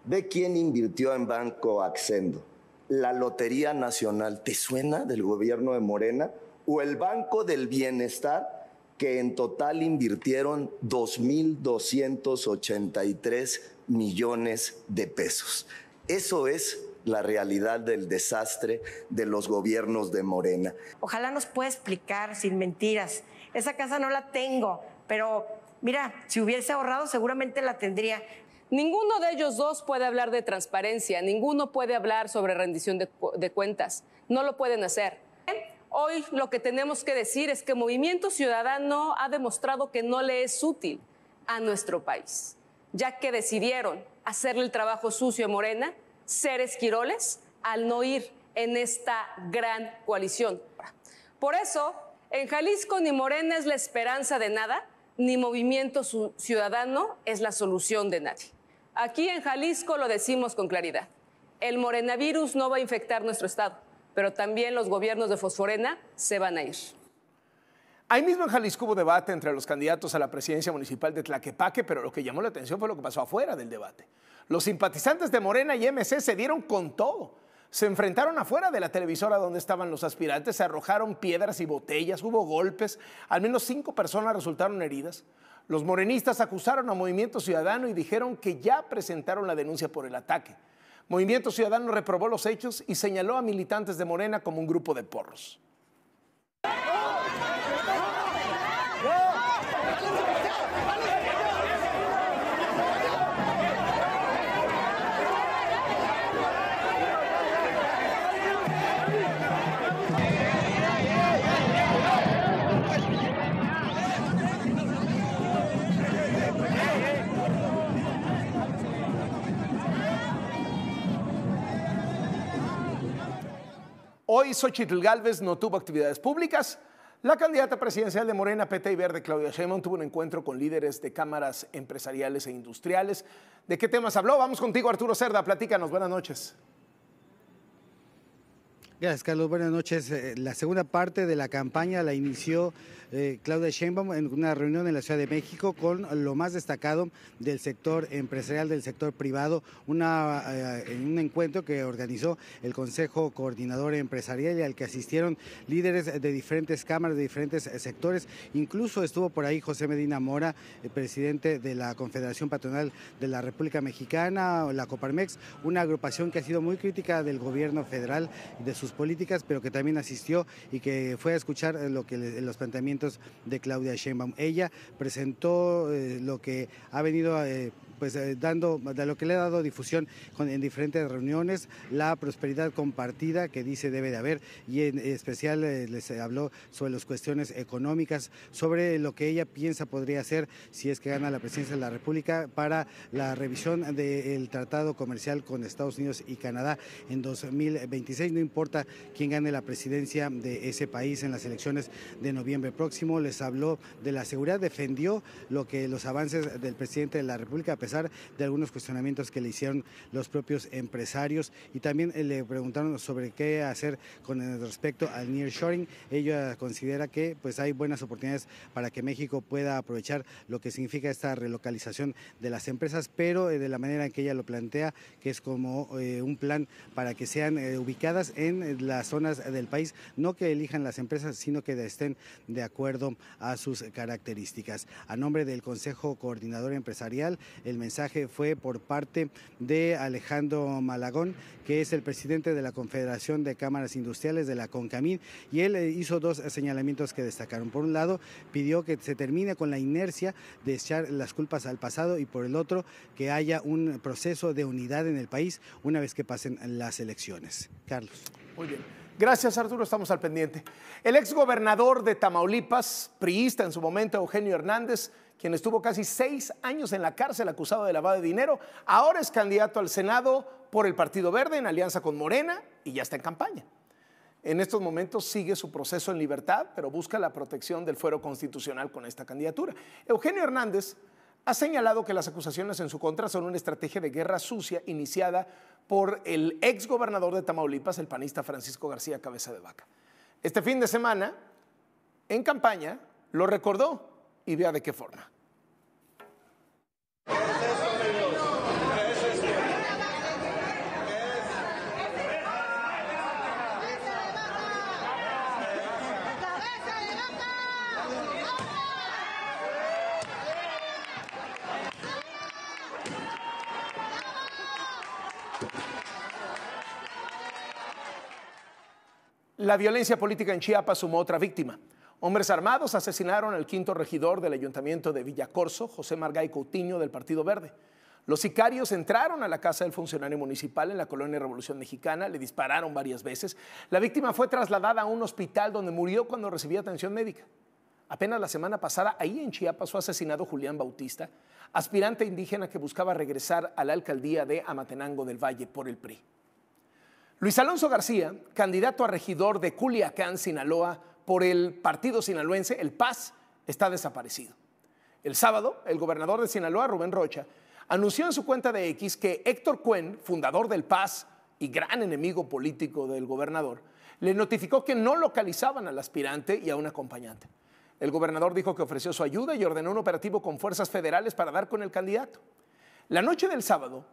Ve quién invirtió en Banco Accendo. La Lotería Nacional, ¿te suena del gobierno de Morena? O el Banco del Bienestar, que en total invirtieron 2.283 millones de pesos. Eso es la realidad del desastre de los gobiernos de Morena. Ojalá nos pueda explicar sin mentiras. Esa casa no la tengo, pero mira, si hubiese ahorrado seguramente la tendría. Ninguno de ellos dos puede hablar de transparencia, ninguno puede hablar sobre rendición de, cuentas, no lo pueden hacer. Hoy lo que tenemos que decir es que Movimiento Ciudadano ha demostrado que no le es útil a nuestro país, ya que decidieron hacerle el trabajo sucio a Morena ser esquiroles al no ir en esta gran coalición. Por eso, en Jalisco ni Morena es la esperanza de nada, ni Movimiento Ciudadano es la solución de nadie. Aquí en Jalisco lo decimos con claridad. El morenavirus no va a infectar nuestro estado, pero también los gobiernos de Fosforena se van a ir. Ahí mismo en Jalisco hubo debate entre los candidatos a la presidencia municipal de Tlaquepaque, pero lo que llamó la atención fue lo que pasó afuera del debate. Los simpatizantes de Morena y MC se dieron con todo. Se enfrentaron afuera de la televisora donde estaban los aspirantes, se arrojaron piedras y botellas, hubo golpes, al menos cinco personas resultaron heridas. Los morenistas acusaron a Movimiento Ciudadano y dijeron que ya presentaron la denuncia por el ataque. Movimiento Ciudadano reprobó los hechos y señaló a militantes de Morena como un grupo de porros. Hoy Xochitl Galvez no tuvo actividades públicas. La candidata presidencial de Morena, PT y Verde, Claudia Sheinbaum, tuvo un encuentro con líderes de cámaras empresariales e industriales. ¿De qué temas habló? Vamos contigo, Arturo Cerda. Platícanos. Buenas noches. Gracias, Carlos. Buenas noches. Eh, la segunda parte de la campaña la inició eh, Claudia Sheinbaum en una reunión en la Ciudad de México con lo más destacado del sector empresarial, del sector privado, una, eh, en un encuentro que organizó el Consejo Coordinador Empresarial y al que asistieron líderes de diferentes cámaras, de diferentes sectores. Incluso estuvo por ahí José Medina Mora, eh, presidente de la Confederación Patronal de la República Mexicana, la Coparmex, una agrupación que ha sido muy crítica del gobierno federal, de sus políticas, pero que también asistió y que fue a escuchar lo que, los planteamientos de Claudia Sheinbaum. Ella presentó eh, lo que ha venido a eh, pues eh, dando, de lo que le ha dado difusión en diferentes reuniones, la prosperidad compartida que dice debe de haber y en especial eh, les habló sobre las cuestiones económicas, sobre lo que ella piensa podría ser si es que gana la presidencia de la República para la revisión del tratado comercial con Estados Unidos y Canadá en 2026, no importa quién gane la presidencia de ese país en las elecciones de noviembre próximo, les habló de la seguridad, defendió lo que los avances del presidente de la República, de algunos cuestionamientos que le hicieron los propios empresarios y también eh, le preguntaron sobre qué hacer con respecto al nearshoring. Ella considera que pues hay buenas oportunidades para que México pueda aprovechar lo que significa esta relocalización de las empresas, pero eh, de la manera en que ella lo plantea, que es como eh, un plan para que sean ubicadas en las zonas del país, no que elijan las empresas, sino que estén de acuerdo a sus características. A nombre del Consejo Coordinador Empresarial, el mensaje fue por parte de Alejandro Malagón, que es el presidente de la Confederación de Cámaras Industriales de la CONCAMIN, y él eh, hizo dos señalamientos que destacaron. Por un lado, pidió que se termine con la inercia de echar las culpas al pasado y por el otro, que haya un proceso de unidad en el país una vez que pasen las elecciones. Carlos. Muy bien. Gracias, Arturo, estamos al pendiente. El exgobernador de Tamaulipas, priista en su momento, Eugenio Hernández, quien estuvo casi seis años en la cárcel acusado de lavado de dinero, ahora es candidato al Senado por el Partido Verde en alianza con Morena y ya está en campaña. En estos momentos sigue su proceso en libertad, pero busca la protección del fuero constitucional con esta candidatura. Eugenio Hernández ha señalado que las acusaciones en su contra son una estrategia de guerra sucia iniciada por el exgobernador de Tamaulipas, el panista Francisco García Cabeza de Vaca. Este fin de semana, en campaña, lo recordó y vea de qué forma. La violencia política en Chiapas sumó otra víctima. Hombres armados asesinaron al quinto regidor del ayuntamiento de Villacorso, José Margay Coutinho, del Partido Verde. Los sicarios entraron a la casa del funcionario municipal en la colonia Revolución Mexicana, le dispararon varias veces. La víctima fue trasladada a un hospital donde murió cuando recibía atención médica. Apenas la semana pasada, ahí en Chiapas, fue asesinado Julián Bautista, aspirante indígena que buscaba regresar a la alcaldía de Amatenango del Valle por el PRI. Luis Alonso García, candidato a regidor de Culiacán, Sinaloa, por el partido sinaloense, el Paz, está desaparecido. El sábado, el gobernador de Sinaloa, Rubén Rocha, anunció en su cuenta de X que Héctor Cuen, fundador del Paz y gran enemigo político del gobernador, le notificó que no localizaban al aspirante y a un acompañante. El gobernador dijo que ofreció su ayuda y ordenó un operativo con fuerzas federales para dar con el candidato. La noche del sábado,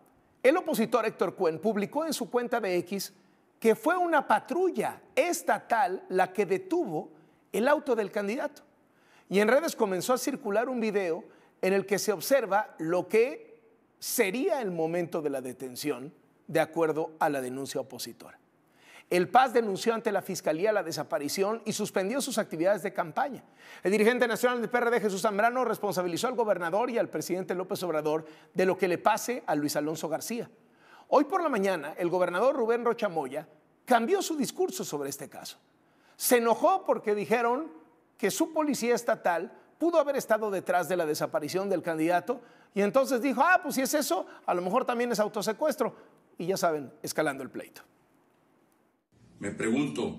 el opositor Héctor Cuen publicó en su cuenta de X que fue una patrulla estatal la que detuvo el auto del candidato. Y en redes comenzó a circular un video en el que se observa lo que sería el momento de la detención de acuerdo a la denuncia opositora. El Paz denunció ante la Fiscalía la desaparición y suspendió sus actividades de campaña. El dirigente nacional del PRD, Jesús Zambrano, responsabilizó al gobernador y al presidente López Obrador de lo que le pase a Luis Alonso García. Hoy por la mañana, el gobernador Rubén Rochamoya cambió su discurso sobre este caso. Se enojó porque dijeron que su policía estatal pudo haber estado detrás de la desaparición del candidato y entonces dijo, ah, pues si es eso, a lo mejor también es autosecuestro. Y ya saben, escalando el pleito. Me pregunto,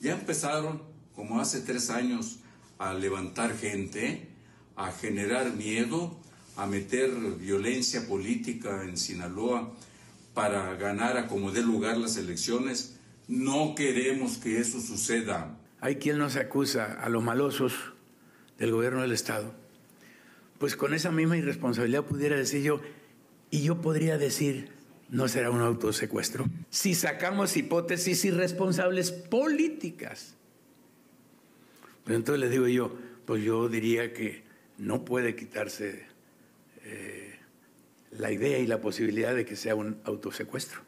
¿ya empezaron, como hace tres años, a levantar gente, a generar miedo, a meter violencia política en Sinaloa para ganar a como dé lugar las elecciones? No queremos que eso suceda. Hay quien nos acusa a los malosos del gobierno del Estado. Pues con esa misma irresponsabilidad pudiera decir yo, y yo podría decir, no será un autosecuestro. Si sacamos hipótesis irresponsables políticas. entonces les digo yo, pues yo diría que no puede quitarse eh, la idea y la posibilidad de que sea un autosecuestro.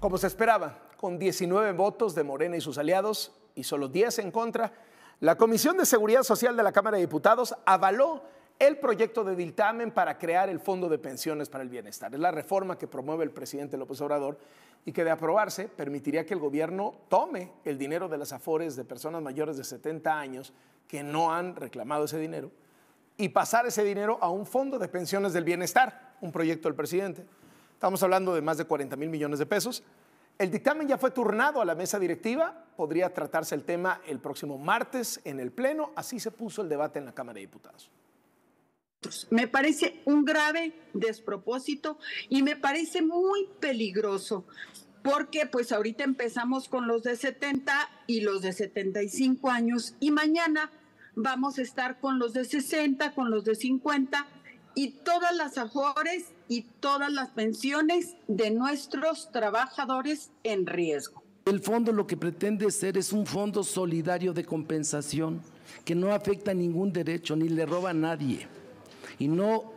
Como se esperaba, con 19 votos de Morena y sus aliados y solo 10 en contra, la Comisión de Seguridad Social de la Cámara de Diputados avaló el proyecto de dictamen para crear el Fondo de Pensiones para el Bienestar. Es la reforma que promueve el presidente López Obrador y que de aprobarse permitiría que el gobierno tome el dinero de las afores de personas mayores de 70 años que no han reclamado ese dinero y pasar ese dinero a un Fondo de Pensiones del Bienestar, un proyecto del presidente. Estamos hablando de más de 40 mil millones de pesos. El dictamen ya fue turnado a la mesa directiva. Podría tratarse el tema el próximo martes en el Pleno. Así se puso el debate en la Cámara de Diputados. Me parece un grave despropósito y me parece muy peligroso porque pues ahorita empezamos con los de 70 y los de 75 años y mañana vamos a estar con los de 60, con los de 50 y todas las afores y todas las pensiones de nuestros trabajadores en riesgo. El fondo lo que pretende ser es un fondo solidario de compensación que no afecta ningún derecho ni le roba a nadie. Y no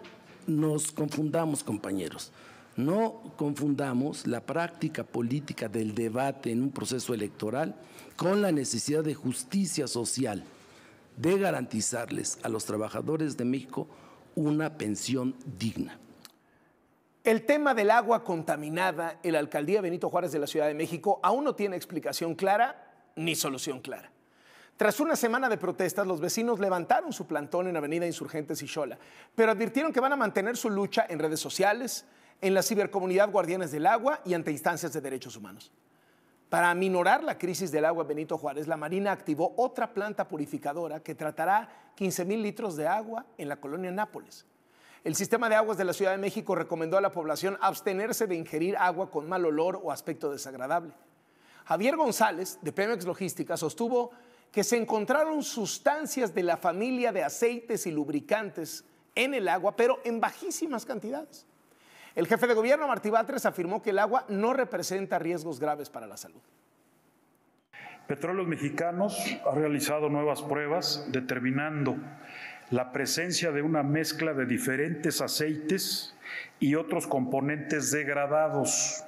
nos confundamos, compañeros. No confundamos la práctica política del debate en un proceso electoral con la necesidad de justicia social, de garantizarles a los trabajadores de México una pensión digna. El tema del agua contaminada en la alcaldía Benito Juárez de la Ciudad de México aún no tiene explicación clara ni solución clara. Tras una semana de protestas, los vecinos levantaron su plantón en Avenida Insurgentes y Xola, pero advirtieron que van a mantener su lucha en redes sociales, en la cibercomunidad Guardianes del Agua y ante instancias de derechos humanos. Para aminorar la crisis del agua Benito Juárez, la Marina activó otra planta purificadora que tratará 15 mil litros de agua en la colonia Nápoles. El sistema de aguas de la Ciudad de México recomendó a la población abstenerse de ingerir agua con mal olor o aspecto desagradable. Javier González, de Pemex Logística, sostuvo que se encontraron sustancias de la familia de aceites y lubricantes en el agua, pero en bajísimas cantidades. El jefe de gobierno, Martí Batres, afirmó que el agua no representa riesgos graves para la salud. Petróleos Mexicanos ha realizado nuevas pruebas determinando la presencia de una mezcla de diferentes aceites y otros componentes degradados,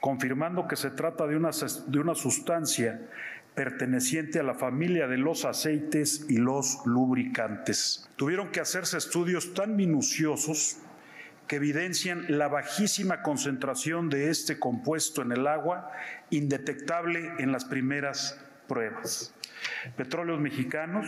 confirmando que se trata de una, de una sustancia perteneciente a la familia de los aceites y los lubricantes. Tuvieron que hacerse estudios tan minuciosos que evidencian la bajísima concentración de este compuesto en el agua, indetectable en las primeras pruebas. Petróleos Mexicanos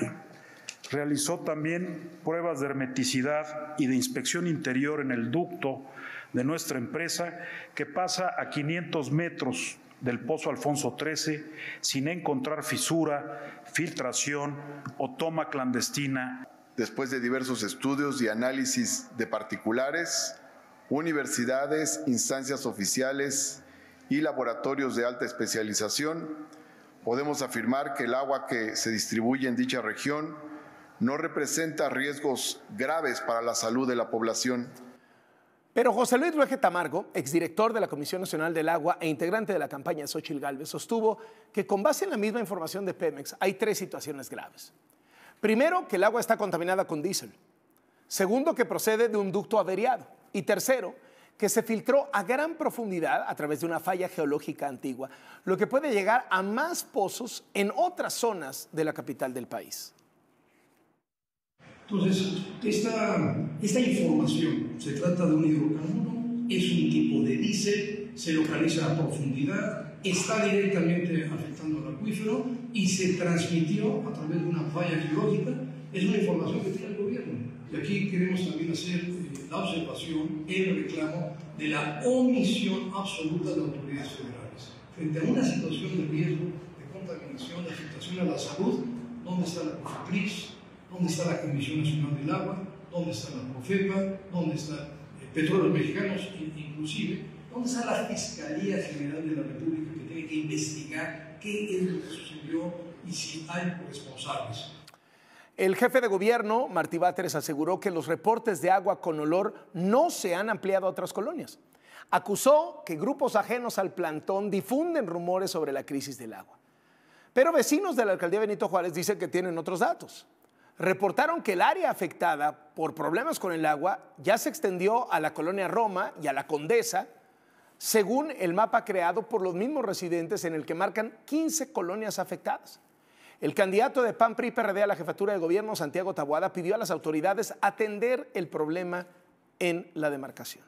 realizó también pruebas de hermeticidad y de inspección interior en el ducto de nuestra empresa que pasa a 500 metros del pozo Alfonso XIII sin encontrar fisura, filtración o toma clandestina después de diversos estudios y análisis de particulares, universidades, instancias oficiales y laboratorios de alta especialización, podemos afirmar que el agua que se distribuye en dicha región no representa riesgos graves para la salud de la población. Pero José Luis Ruege Tamargo, exdirector de la Comisión Nacional del Agua e integrante de la campaña Xochil Galvez, sostuvo que con base en la misma información de Pemex hay tres situaciones graves. Primero, que el agua está contaminada con diésel. Segundo, que procede de un ducto averiado. Y tercero, que se filtró a gran profundidad a través de una falla geológica antigua, lo que puede llegar a más pozos en otras zonas de la capital del país. Entonces, esta, esta información se trata de un hidrocarburo, es un tipo de diésel, se localiza a profundidad, está directamente afectando al acuífero y se transmitió a través de una falla geológica, es una información que tiene el gobierno. Y aquí queremos también hacer eh, la observación, el reclamo de la omisión absoluta de autoridades federales. Frente a una situación de riesgo, de contaminación, de afectación a la salud, ¿dónde está la COFEPRIS? ¿Dónde está la Comisión Nacional del Agua? ¿Dónde está la COFEPA? ¿Dónde está eh, Petróleos Mexicanos? Inclusive, ¿dónde está la Fiscalía General de la República que tiene que investigar qué es lo que sucedió y si hay responsables. El jefe de gobierno, Martí Báteres, aseguró que los reportes de agua con olor no se han ampliado a otras colonias. Acusó que grupos ajenos al plantón difunden rumores sobre la crisis del agua. Pero vecinos de la alcaldía Benito Juárez dicen que tienen otros datos. Reportaron que el área afectada por problemas con el agua ya se extendió a la colonia Roma y a la Condesa, según el mapa creado por los mismos residentes en el que marcan 15 colonias afectadas. El candidato de PAN PRI PRD a la jefatura de gobierno, Santiago Tabuada, pidió a las autoridades atender el problema en la demarcación.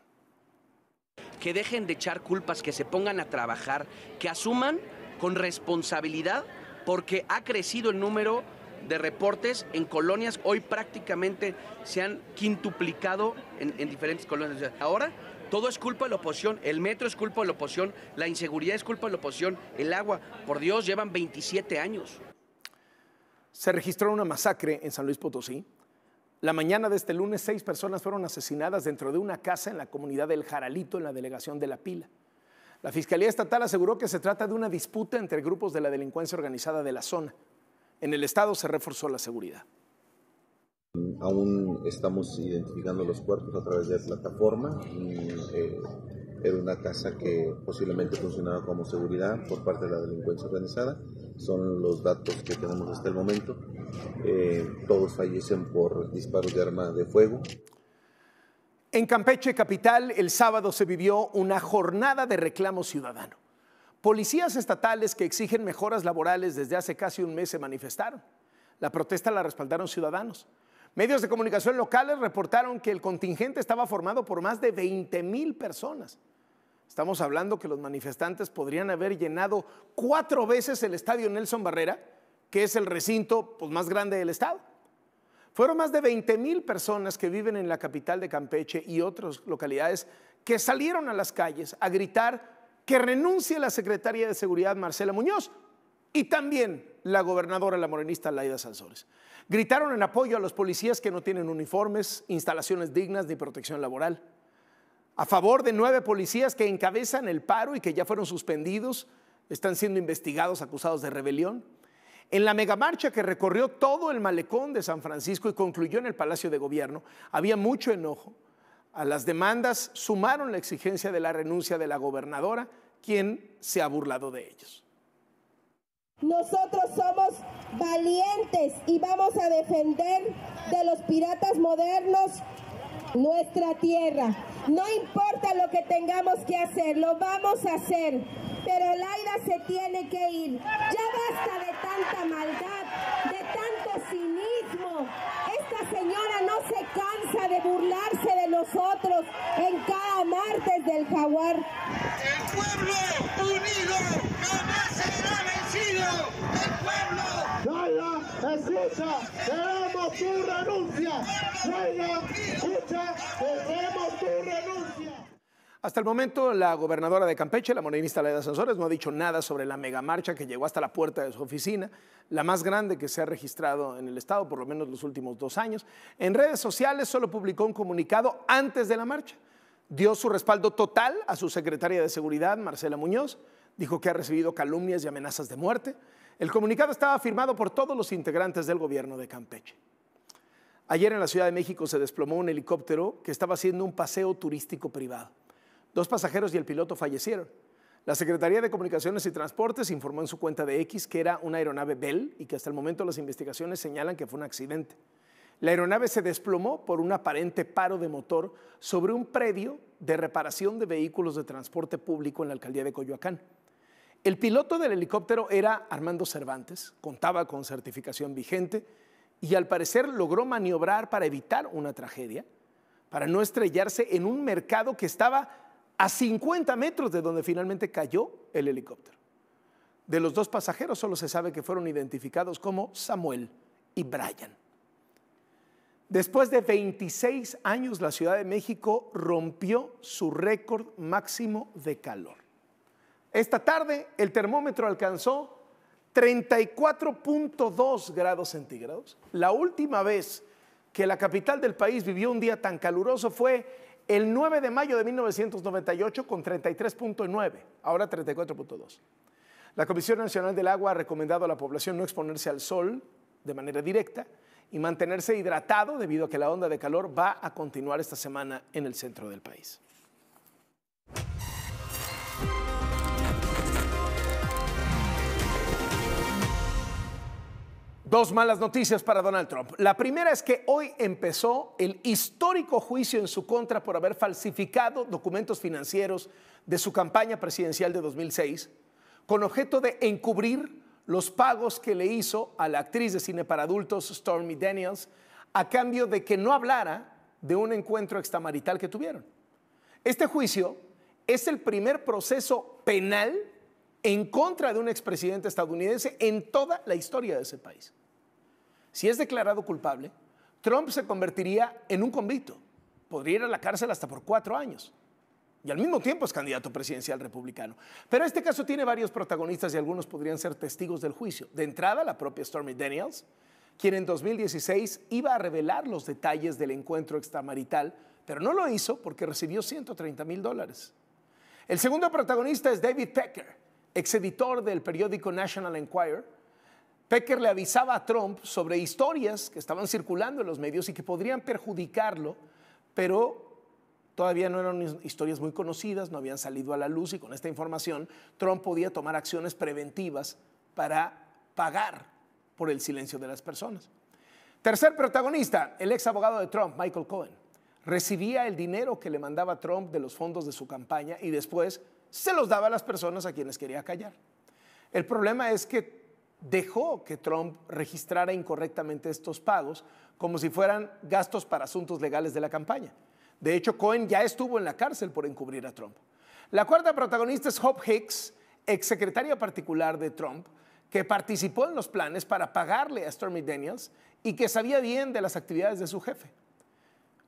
Que dejen de echar culpas, que se pongan a trabajar, que asuman con responsabilidad, porque ha crecido el número de reportes en colonias. Hoy prácticamente se han quintuplicado en, en diferentes colonias. Ahora todo es culpa de la oposición, el metro es culpa de la oposición, la inseguridad es culpa de la oposición, el agua, por Dios, llevan 27 años. Se registró una masacre en San Luis Potosí. La mañana de este lunes, seis personas fueron asesinadas dentro de una casa en la comunidad del Jaralito, en la delegación de La Pila. La Fiscalía Estatal aseguró que se trata de una disputa entre grupos de la delincuencia organizada de la zona. En el Estado se reforzó la seguridad. Aún estamos identificando los cuerpos a través de la plataforma. era eh, una casa que posiblemente funcionaba como seguridad por parte de la delincuencia organizada. Son los datos que tenemos hasta el momento. Eh, todos fallecen por disparos de arma de fuego. En Campeche Capital, el sábado se vivió una jornada de reclamo ciudadano. Policías estatales que exigen mejoras laborales desde hace casi un mes se manifestaron. La protesta la respaldaron ciudadanos. Medios de comunicación locales reportaron que el contingente estaba formado por más de 20 mil personas. Estamos hablando que los manifestantes podrían haber llenado cuatro veces el estadio Nelson Barrera, que es el recinto pues, más grande del estado. Fueron más de 20 mil personas que viven en la capital de Campeche y otras localidades que salieron a las calles a gritar que renuncie la secretaria de Seguridad Marcela Muñoz, y también la gobernadora, la morenista Laida Sanzores. Gritaron en apoyo a los policías que no tienen uniformes, instalaciones dignas ni protección laboral. A favor de nueve policías que encabezan el paro y que ya fueron suspendidos, están siendo investigados, acusados de rebelión. En la megamarcha que recorrió todo el malecón de San Francisco y concluyó en el Palacio de Gobierno, había mucho enojo. A las demandas sumaron la exigencia de la renuncia de la gobernadora, quien se ha burlado de ellos. Nosotros somos valientes y vamos a defender de los piratas modernos nuestra tierra. No importa lo que tengamos que hacer, lo vamos a hacer. Pero Laida se tiene que ir. Ya basta de tanta maldad, de tanto cinismo. Esta señora no se cansa de burlarse de nosotros en cada martes del jaguar. El pueblo unido jamás pueblo. escucha, tu renuncia. escucha, tu renuncia. Hasta el momento, la gobernadora de Campeche, la morenista Laida Sanzores, no ha dicho nada sobre la megamarcha que llegó hasta la puerta de su oficina, la más grande que se ha registrado en el Estado, por lo menos los últimos dos años. En redes sociales solo publicó un comunicado antes de la marcha. Dio su respaldo total a su secretaria de Seguridad, Marcela Muñoz, Dijo que ha recibido calumnias y amenazas de muerte. El comunicado estaba firmado por todos los integrantes del gobierno de Campeche. Ayer en la Ciudad de México se desplomó un helicóptero que estaba haciendo un paseo turístico privado. Dos pasajeros y el piloto fallecieron. La Secretaría de Comunicaciones y Transportes informó en su cuenta de X que era una aeronave Bell y que hasta el momento las investigaciones señalan que fue un accidente. La aeronave se desplomó por un aparente paro de motor sobre un predio de reparación de vehículos de transporte público en la alcaldía de Coyoacán. El piloto del helicóptero era Armando Cervantes, contaba con certificación vigente y al parecer logró maniobrar para evitar una tragedia, para no estrellarse en un mercado que estaba a 50 metros de donde finalmente cayó el helicóptero. De los dos pasajeros solo se sabe que fueron identificados como Samuel y Brian. Después de 26 años, la Ciudad de México rompió su récord máximo de calor. Esta tarde el termómetro alcanzó 34.2 grados centígrados. La última vez que la capital del país vivió un día tan caluroso fue el 9 de mayo de 1998 con 33.9, ahora 34.2. La Comisión Nacional del Agua ha recomendado a la población no exponerse al sol de manera directa y mantenerse hidratado debido a que la onda de calor va a continuar esta semana en el centro del país. Dos malas noticias para Donald Trump. La primera es que hoy empezó el histórico juicio en su contra por haber falsificado documentos financieros de su campaña presidencial de 2006 con objeto de encubrir los pagos que le hizo a la actriz de cine para adultos Stormy Daniels a cambio de que no hablara de un encuentro extramarital que tuvieron. Este juicio es el primer proceso penal en contra de un expresidente estadounidense en toda la historia de ese país. Si es declarado culpable, Trump se convertiría en un convicto. Podría ir a la cárcel hasta por cuatro años. Y al mismo tiempo es candidato presidencial republicano. Pero este caso tiene varios protagonistas y algunos podrían ser testigos del juicio. De entrada, la propia Stormy Daniels, quien en 2016 iba a revelar los detalles del encuentro extramarital, pero no lo hizo porque recibió 130 mil dólares. El segundo protagonista es David Pecker, exeditor del periódico National Enquirer, Pecker le avisaba a Trump sobre historias que estaban circulando en los medios y que podrían perjudicarlo, pero todavía no eran historias muy conocidas, no habían salido a la luz y con esta información Trump podía tomar acciones preventivas para pagar por el silencio de las personas. Tercer protagonista, el ex abogado de Trump, Michael Cohen, recibía el dinero que le mandaba Trump de los fondos de su campaña y después se los daba a las personas a quienes quería callar. El problema es que dejó que Trump registrara incorrectamente estos pagos como si fueran gastos para asuntos legales de la campaña. De hecho, Cohen ya estuvo en la cárcel por encubrir a Trump. La cuarta protagonista es Hope Hicks, exsecretaria particular de Trump, que participó en los planes para pagarle a Stormy Daniels y que sabía bien de las actividades de su jefe.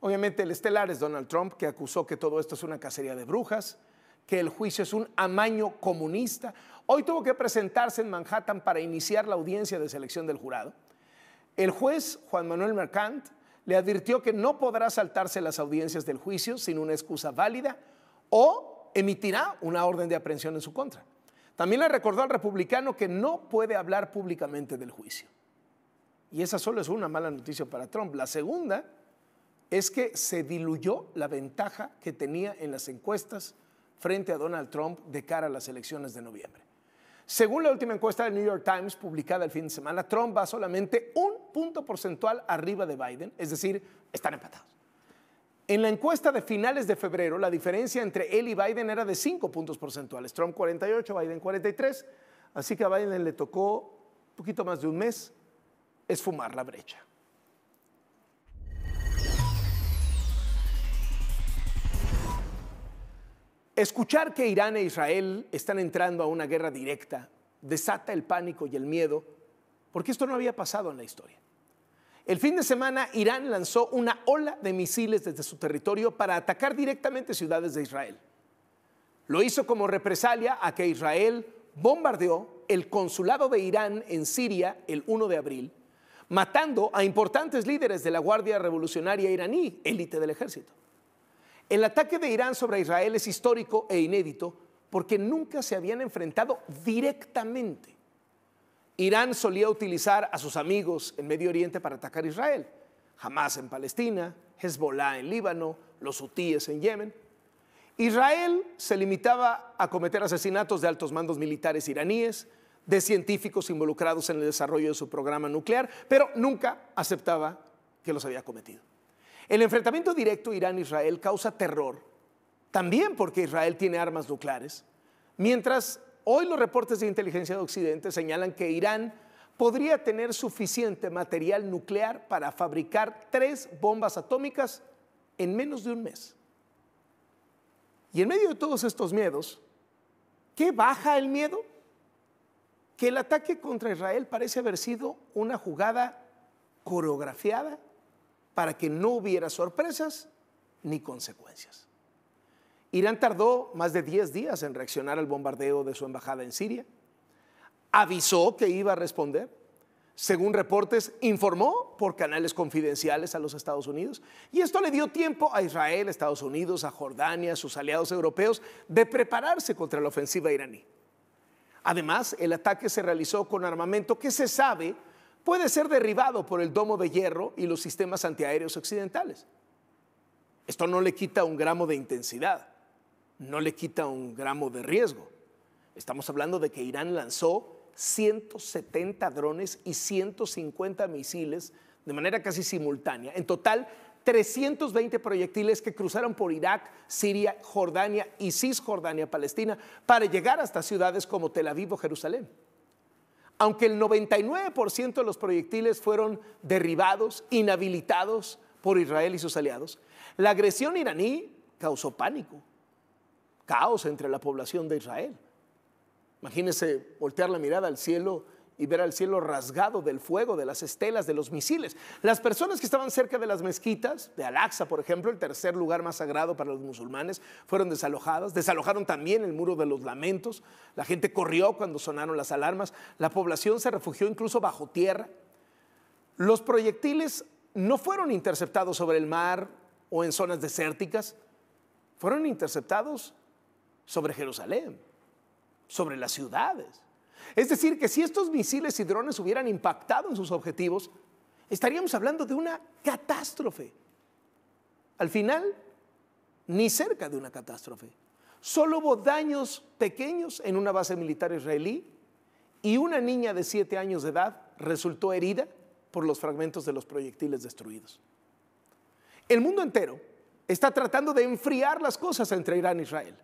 Obviamente el estelar es Donald Trump, que acusó que todo esto es una cacería de brujas, que el juicio es un amaño comunista. Hoy tuvo que presentarse en Manhattan para iniciar la audiencia de selección del jurado. El juez Juan Manuel Mercant le advirtió que no podrá saltarse las audiencias del juicio sin una excusa válida o emitirá una orden de aprehensión en su contra. También le recordó al republicano que no puede hablar públicamente del juicio. Y esa solo es una mala noticia para Trump. La segunda es que se diluyó la ventaja que tenía en las encuestas frente a Donald Trump de cara a las elecciones de noviembre. Según la última encuesta del New York Times publicada el fin de semana, Trump va solamente un punto porcentual arriba de Biden, es decir, están empatados. En la encuesta de finales de febrero, la diferencia entre él y Biden era de cinco puntos porcentuales, Trump 48, Biden 43, así que a Biden le tocó un poquito más de un mes esfumar la brecha. Escuchar que Irán e Israel están entrando a una guerra directa desata el pánico y el miedo, porque esto no había pasado en la historia. El fin de semana Irán lanzó una ola de misiles desde su territorio para atacar directamente ciudades de Israel. Lo hizo como represalia a que Israel bombardeó el consulado de Irán en Siria el 1 de abril, matando a importantes líderes de la Guardia Revolucionaria iraní, élite del ejército. El ataque de Irán sobre Israel es histórico e inédito porque nunca se habían enfrentado directamente. Irán solía utilizar a sus amigos en Medio Oriente para atacar a Israel. Hamas en Palestina, Hezbollah en Líbano, los hutíes en Yemen. Israel se limitaba a cometer asesinatos de altos mandos militares iraníes, de científicos involucrados en el desarrollo de su programa nuclear, pero nunca aceptaba que los había cometido. El enfrentamiento directo Irán-Israel causa terror, también porque Israel tiene armas nucleares, mientras hoy los reportes de inteligencia de Occidente señalan que Irán podría tener suficiente material nuclear para fabricar tres bombas atómicas en menos de un mes. Y en medio de todos estos miedos, ¿qué baja el miedo? Que el ataque contra Israel parece haber sido una jugada coreografiada para que no hubiera sorpresas ni consecuencias. Irán tardó más de 10 días en reaccionar al bombardeo de su embajada en Siria. Avisó que iba a responder. Según reportes, informó por canales confidenciales a los Estados Unidos. Y esto le dio tiempo a Israel, Estados Unidos, a Jordania, a sus aliados europeos, de prepararse contra la ofensiva iraní. Además, el ataque se realizó con armamento que se sabe puede ser derribado por el domo de hierro y los sistemas antiaéreos occidentales. Esto no le quita un gramo de intensidad, no le quita un gramo de riesgo. Estamos hablando de que Irán lanzó 170 drones y 150 misiles de manera casi simultánea. En total, 320 proyectiles que cruzaron por Irak, Siria, Jordania y Cisjordania, Palestina, para llegar hasta ciudades como Tel Aviv o Jerusalén aunque el 99% de los proyectiles fueron derribados, inhabilitados por Israel y sus aliados, la agresión iraní causó pánico, caos entre la población de Israel. Imagínense voltear la mirada al cielo y ver al cielo rasgado del fuego, de las estelas, de los misiles. Las personas que estaban cerca de las mezquitas, de Al-Aqsa, por ejemplo, el tercer lugar más sagrado para los musulmanes, fueron desalojadas. Desalojaron también el muro de los lamentos. La gente corrió cuando sonaron las alarmas. La población se refugió incluso bajo tierra. Los proyectiles no fueron interceptados sobre el mar o en zonas desérticas. Fueron interceptados sobre Jerusalén, sobre las ciudades es decir, que si estos misiles y drones hubieran impactado en sus objetivos, estaríamos hablando de una catástrofe. Al final, ni cerca de una catástrofe. Solo hubo daños pequeños en una base militar israelí y una niña de 7 años de edad resultó herida por los fragmentos de los proyectiles destruidos. El mundo entero está tratando de enfriar las cosas entre Irán e Israel.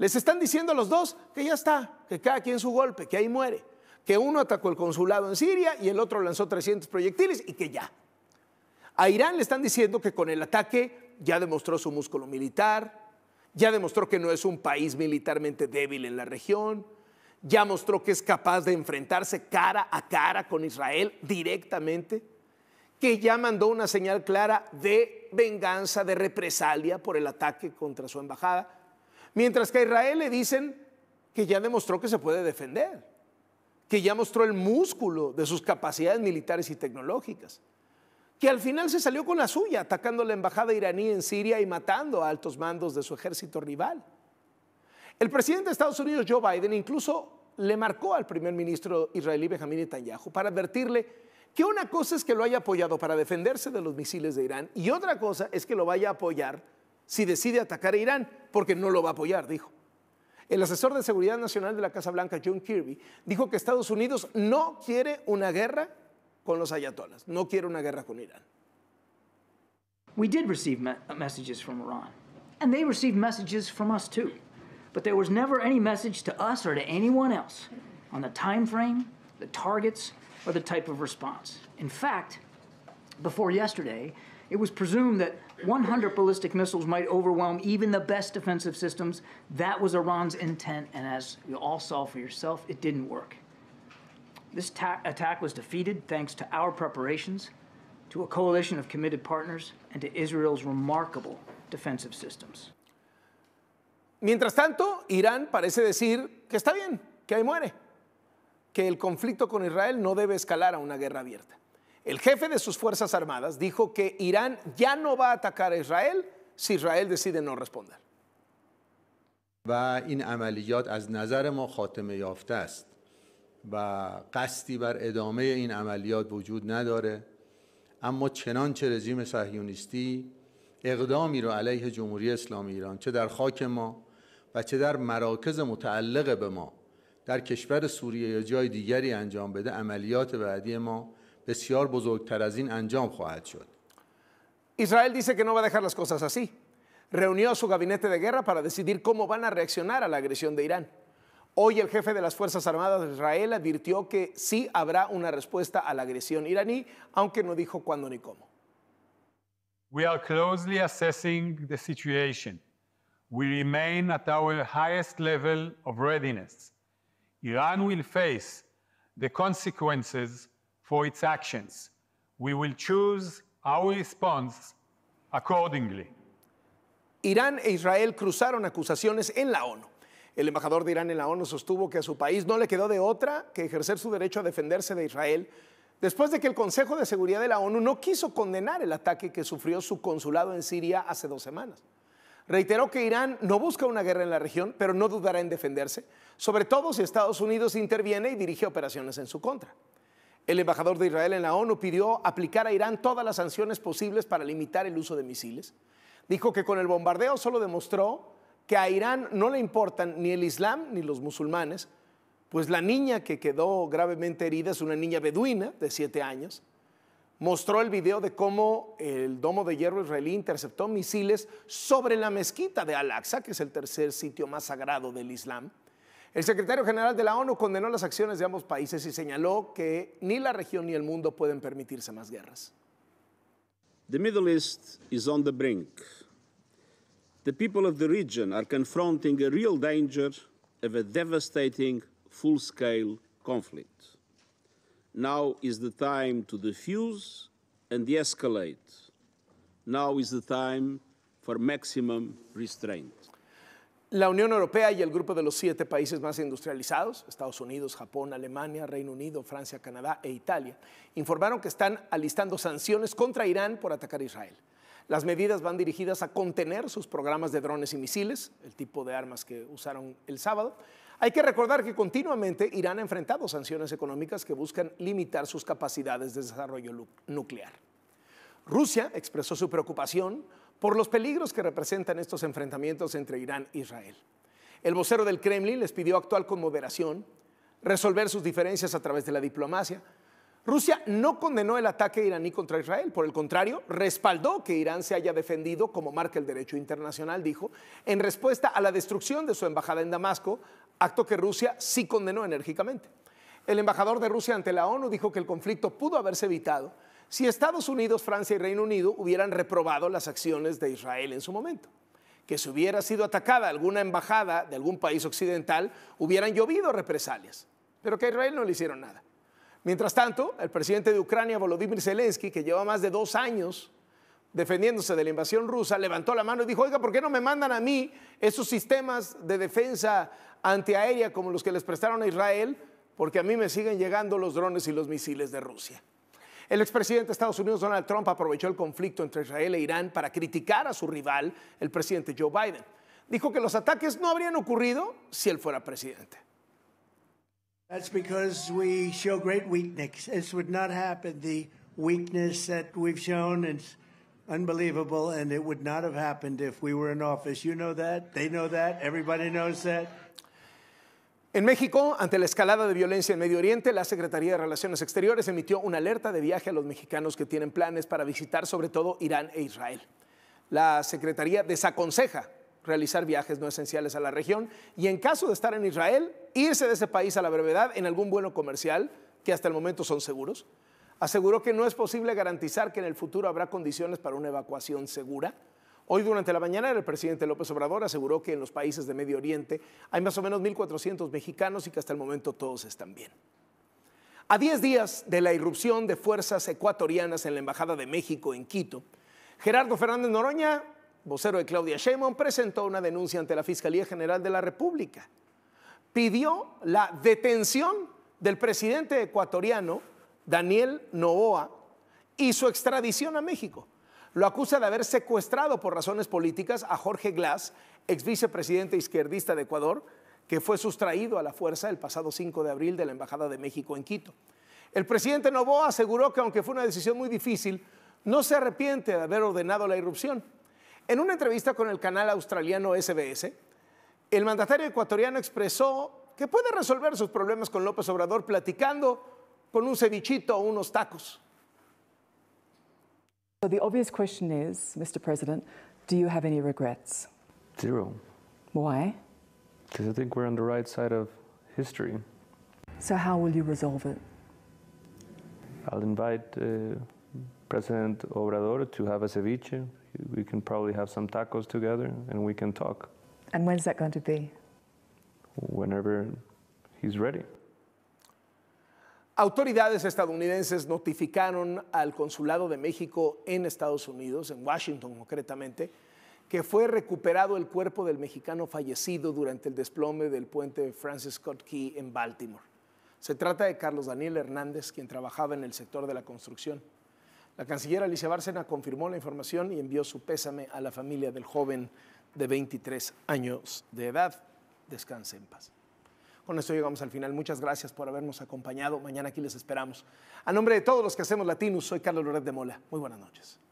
Les están diciendo a los dos que ya está, que cada quien su golpe, que ahí muere, que uno atacó el consulado en Siria y el otro lanzó 300 proyectiles y que ya. A Irán le están diciendo que con el ataque ya demostró su músculo militar, ya demostró que no es un país militarmente débil en la región, ya mostró que es capaz de enfrentarse cara a cara con Israel directamente, que ya mandó una señal clara de venganza, de represalia por el ataque contra su embajada Mientras que a Israel le dicen que ya demostró que se puede defender, que ya mostró el músculo de sus capacidades militares y tecnológicas, que al final se salió con la suya, atacando la embajada iraní en Siria y matando a altos mandos de su ejército rival. El presidente de Estados Unidos, Joe Biden, incluso le marcó al primer ministro israelí Benjamin Netanyahu para advertirle que una cosa es que lo haya apoyado para defenderse de los misiles de Irán y otra cosa es que lo vaya a apoyar si decide atacar a Irán, porque no lo va a apoyar, dijo. El asesor de Seguridad Nacional de la Casa Blanca, John Kirby, dijo que Estados Unidos no quiere una guerra con los ayatolás, no quiere una guerra con Irán. We did receive messages from Iran, and they received messages from us too. But there was never any message to us or to anyone else on the time frame, the targets, or the type of response. In fact, before yesterday, It was presumed that 100 ballistic missiles might overwhelm even the best defensive systems. That was Iran's intent, and as you all saw for yourself, it didn't work. This attack was defeated thanks to our preparations, to a coalition of committed partners, and to Israel's remarkable defensive systems. Mientras tanto, Irán parece decir que está bien, que ahí muere, que el conflicto con Israel no debe escalar a una guerra abierta. El jefe de sus Fuerzas Armadas dijo que Irán ya no va a atacar a Israel si Israel decide no responder. و این عملیات از نظر ما خاتمه یافته است و قصدی بر ادامه این عملیات وجود نداره اما چنانچه رژیم صهیونیستی اقدامی رو علیه جمهوری اسلامی ایران چه در خاک ما و چه در مراکز متعلق به ما در کشور سوریه یا جای دیگری انجام بده عملیات بعدی ما Israel dice que no va a dejar las cosas así. Reunió a su gabinete de guerra para decidir cómo van a reaccionar a la agresión de Irán. Hoy el jefe de las Fuerzas Armadas de Israel advirtió que sí habrá una respuesta a la agresión iraní, aunque no dijo cuándo ni cómo. We are closely assessing the situation. We remain at our highest level of readiness. Iran will face the consequences for its actions. We will choose Irán e Israel cruzaron acusaciones en la ONU. El embajador de Irán en la ONU sostuvo que a su país no le quedó de otra que ejercer su derecho a defenderse de Israel después de que el Consejo de Seguridad de la ONU no quiso condenar el ataque que sufrió su consulado en Siria hace dos semanas. Reiteró que Irán no busca una guerra en la región, pero no dudará en defenderse, sobre todo si Estados Unidos interviene y dirige operaciones en su contra. El embajador de Israel en la ONU pidió aplicar a Irán todas las sanciones posibles para limitar el uso de misiles. Dijo que con el bombardeo solo demostró que a Irán no le importan ni el Islam ni los musulmanes, pues la niña que quedó gravemente herida es una niña beduina de 7 años. Mostró el video de cómo el domo de hierro israelí interceptó misiles sobre la mezquita de Al-Aqsa, que es el tercer sitio más sagrado del Islam. El secretario general de la ONU condenó las acciones de ambos países y señaló que ni la región ni el mundo pueden permitirse más guerras. The Middle East is on the brink. The people of the region are confronting a real danger of a devastating full-scale conflict. Now is the time to defuse and de-escalate. Now is the time for maximum restraint. La Unión Europea y el grupo de los siete países más industrializados, Estados Unidos, Japón, Alemania, Reino Unido, Francia, Canadá e Italia, informaron que están alistando sanciones contra Irán por atacar a Israel. Las medidas van dirigidas a contener sus programas de drones y misiles, el tipo de armas que usaron el sábado. Hay que recordar que continuamente Irán ha enfrentado sanciones económicas que buscan limitar sus capacidades de desarrollo nuclear. Rusia expresó su preocupación por los peligros que representan estos enfrentamientos entre Irán e Israel. El vocero del Kremlin les pidió actuar con moderación, resolver sus diferencias a través de la diplomacia. Rusia no condenó el ataque iraní contra Israel, por el contrario, respaldó que Irán se haya defendido, como marca el derecho internacional, dijo, en respuesta a la destrucción de su embajada en Damasco, acto que Rusia sí condenó enérgicamente. El embajador de Rusia ante la ONU dijo que el conflicto pudo haberse evitado si Estados Unidos, Francia y Reino Unido hubieran reprobado las acciones de Israel en su momento. Que si hubiera sido atacada alguna embajada de algún país occidental, hubieran llovido represalias. Pero que a Israel no le hicieron nada. Mientras tanto, el presidente de Ucrania, Volodymyr Zelensky, que lleva más de dos años defendiéndose de la invasión rusa, levantó la mano y dijo, oiga, ¿por qué no me mandan a mí esos sistemas de defensa antiaérea como los que les prestaron a Israel? Porque a mí me siguen llegando los drones y los misiles de Rusia. El expresidente de Estados Unidos, Donald Trump, aprovechó el conflicto entre Israel e Irán para criticar a su rival, el presidente Joe Biden. Dijo que los ataques no habrían ocurrido si él fuera presidente. That's because we show great weakness. This would not happen. The weakness that we've shown is unbelievable, and it would not have happened if we were in office. You know that. They know that. Everybody knows that. En México, ante la escalada de violencia en Medio Oriente, la Secretaría de Relaciones Exteriores emitió una alerta de viaje a los mexicanos que tienen planes para visitar sobre todo Irán e Israel. La Secretaría desaconseja realizar viajes no esenciales a la región y en caso de estar en Israel, irse de ese país a la brevedad en algún vuelo comercial, que hasta el momento son seguros. Aseguró que no es posible garantizar que en el futuro habrá condiciones para una evacuación segura Hoy durante la mañana el presidente López Obrador aseguró que en los países de Medio Oriente hay más o menos 1.400 mexicanos y que hasta el momento todos están bien. A 10 días de la irrupción de fuerzas ecuatorianas en la Embajada de México en Quito, Gerardo Fernández Noroña, vocero de Claudia Sheinbaum, presentó una denuncia ante la Fiscalía General de la República. Pidió la detención del presidente ecuatoriano Daniel Novoa y su extradición a México lo acusa de haber secuestrado por razones políticas a Jorge Glass, ex vicepresidente izquierdista de Ecuador, que fue sustraído a la fuerza el pasado 5 de abril de la Embajada de México en Quito. El presidente Novoa aseguró que aunque fue una decisión muy difícil, no se arrepiente de haber ordenado la irrupción. En una entrevista con el canal australiano SBS, el mandatario ecuatoriano expresó que puede resolver sus problemas con López Obrador platicando con un cevichito o unos tacos. So the obvious question is, Mr. President, do you have any regrets? Zero. Why? Because I think we're on the right side of history. So how will you resolve it? I'll invite uh, President Obrador to have a ceviche. We can probably have some tacos together and we can talk. And when's that going to be? Whenever he's ready. Autoridades estadounidenses notificaron al Consulado de México en Estados Unidos, en Washington concretamente, que fue recuperado el cuerpo del mexicano fallecido durante el desplome del puente Francis Scott Key en Baltimore. Se trata de Carlos Daniel Hernández, quien trabajaba en el sector de la construcción. La canciller Alicia Bárcena confirmó la información y envió su pésame a la familia del joven de 23 años de edad. Descanse en paz. Con esto llegamos al final. Muchas gracias por habernos acompañado. Mañana aquí les esperamos. A nombre de todos los que hacemos Latinos, soy Carlos Loret de Mola. Muy buenas noches.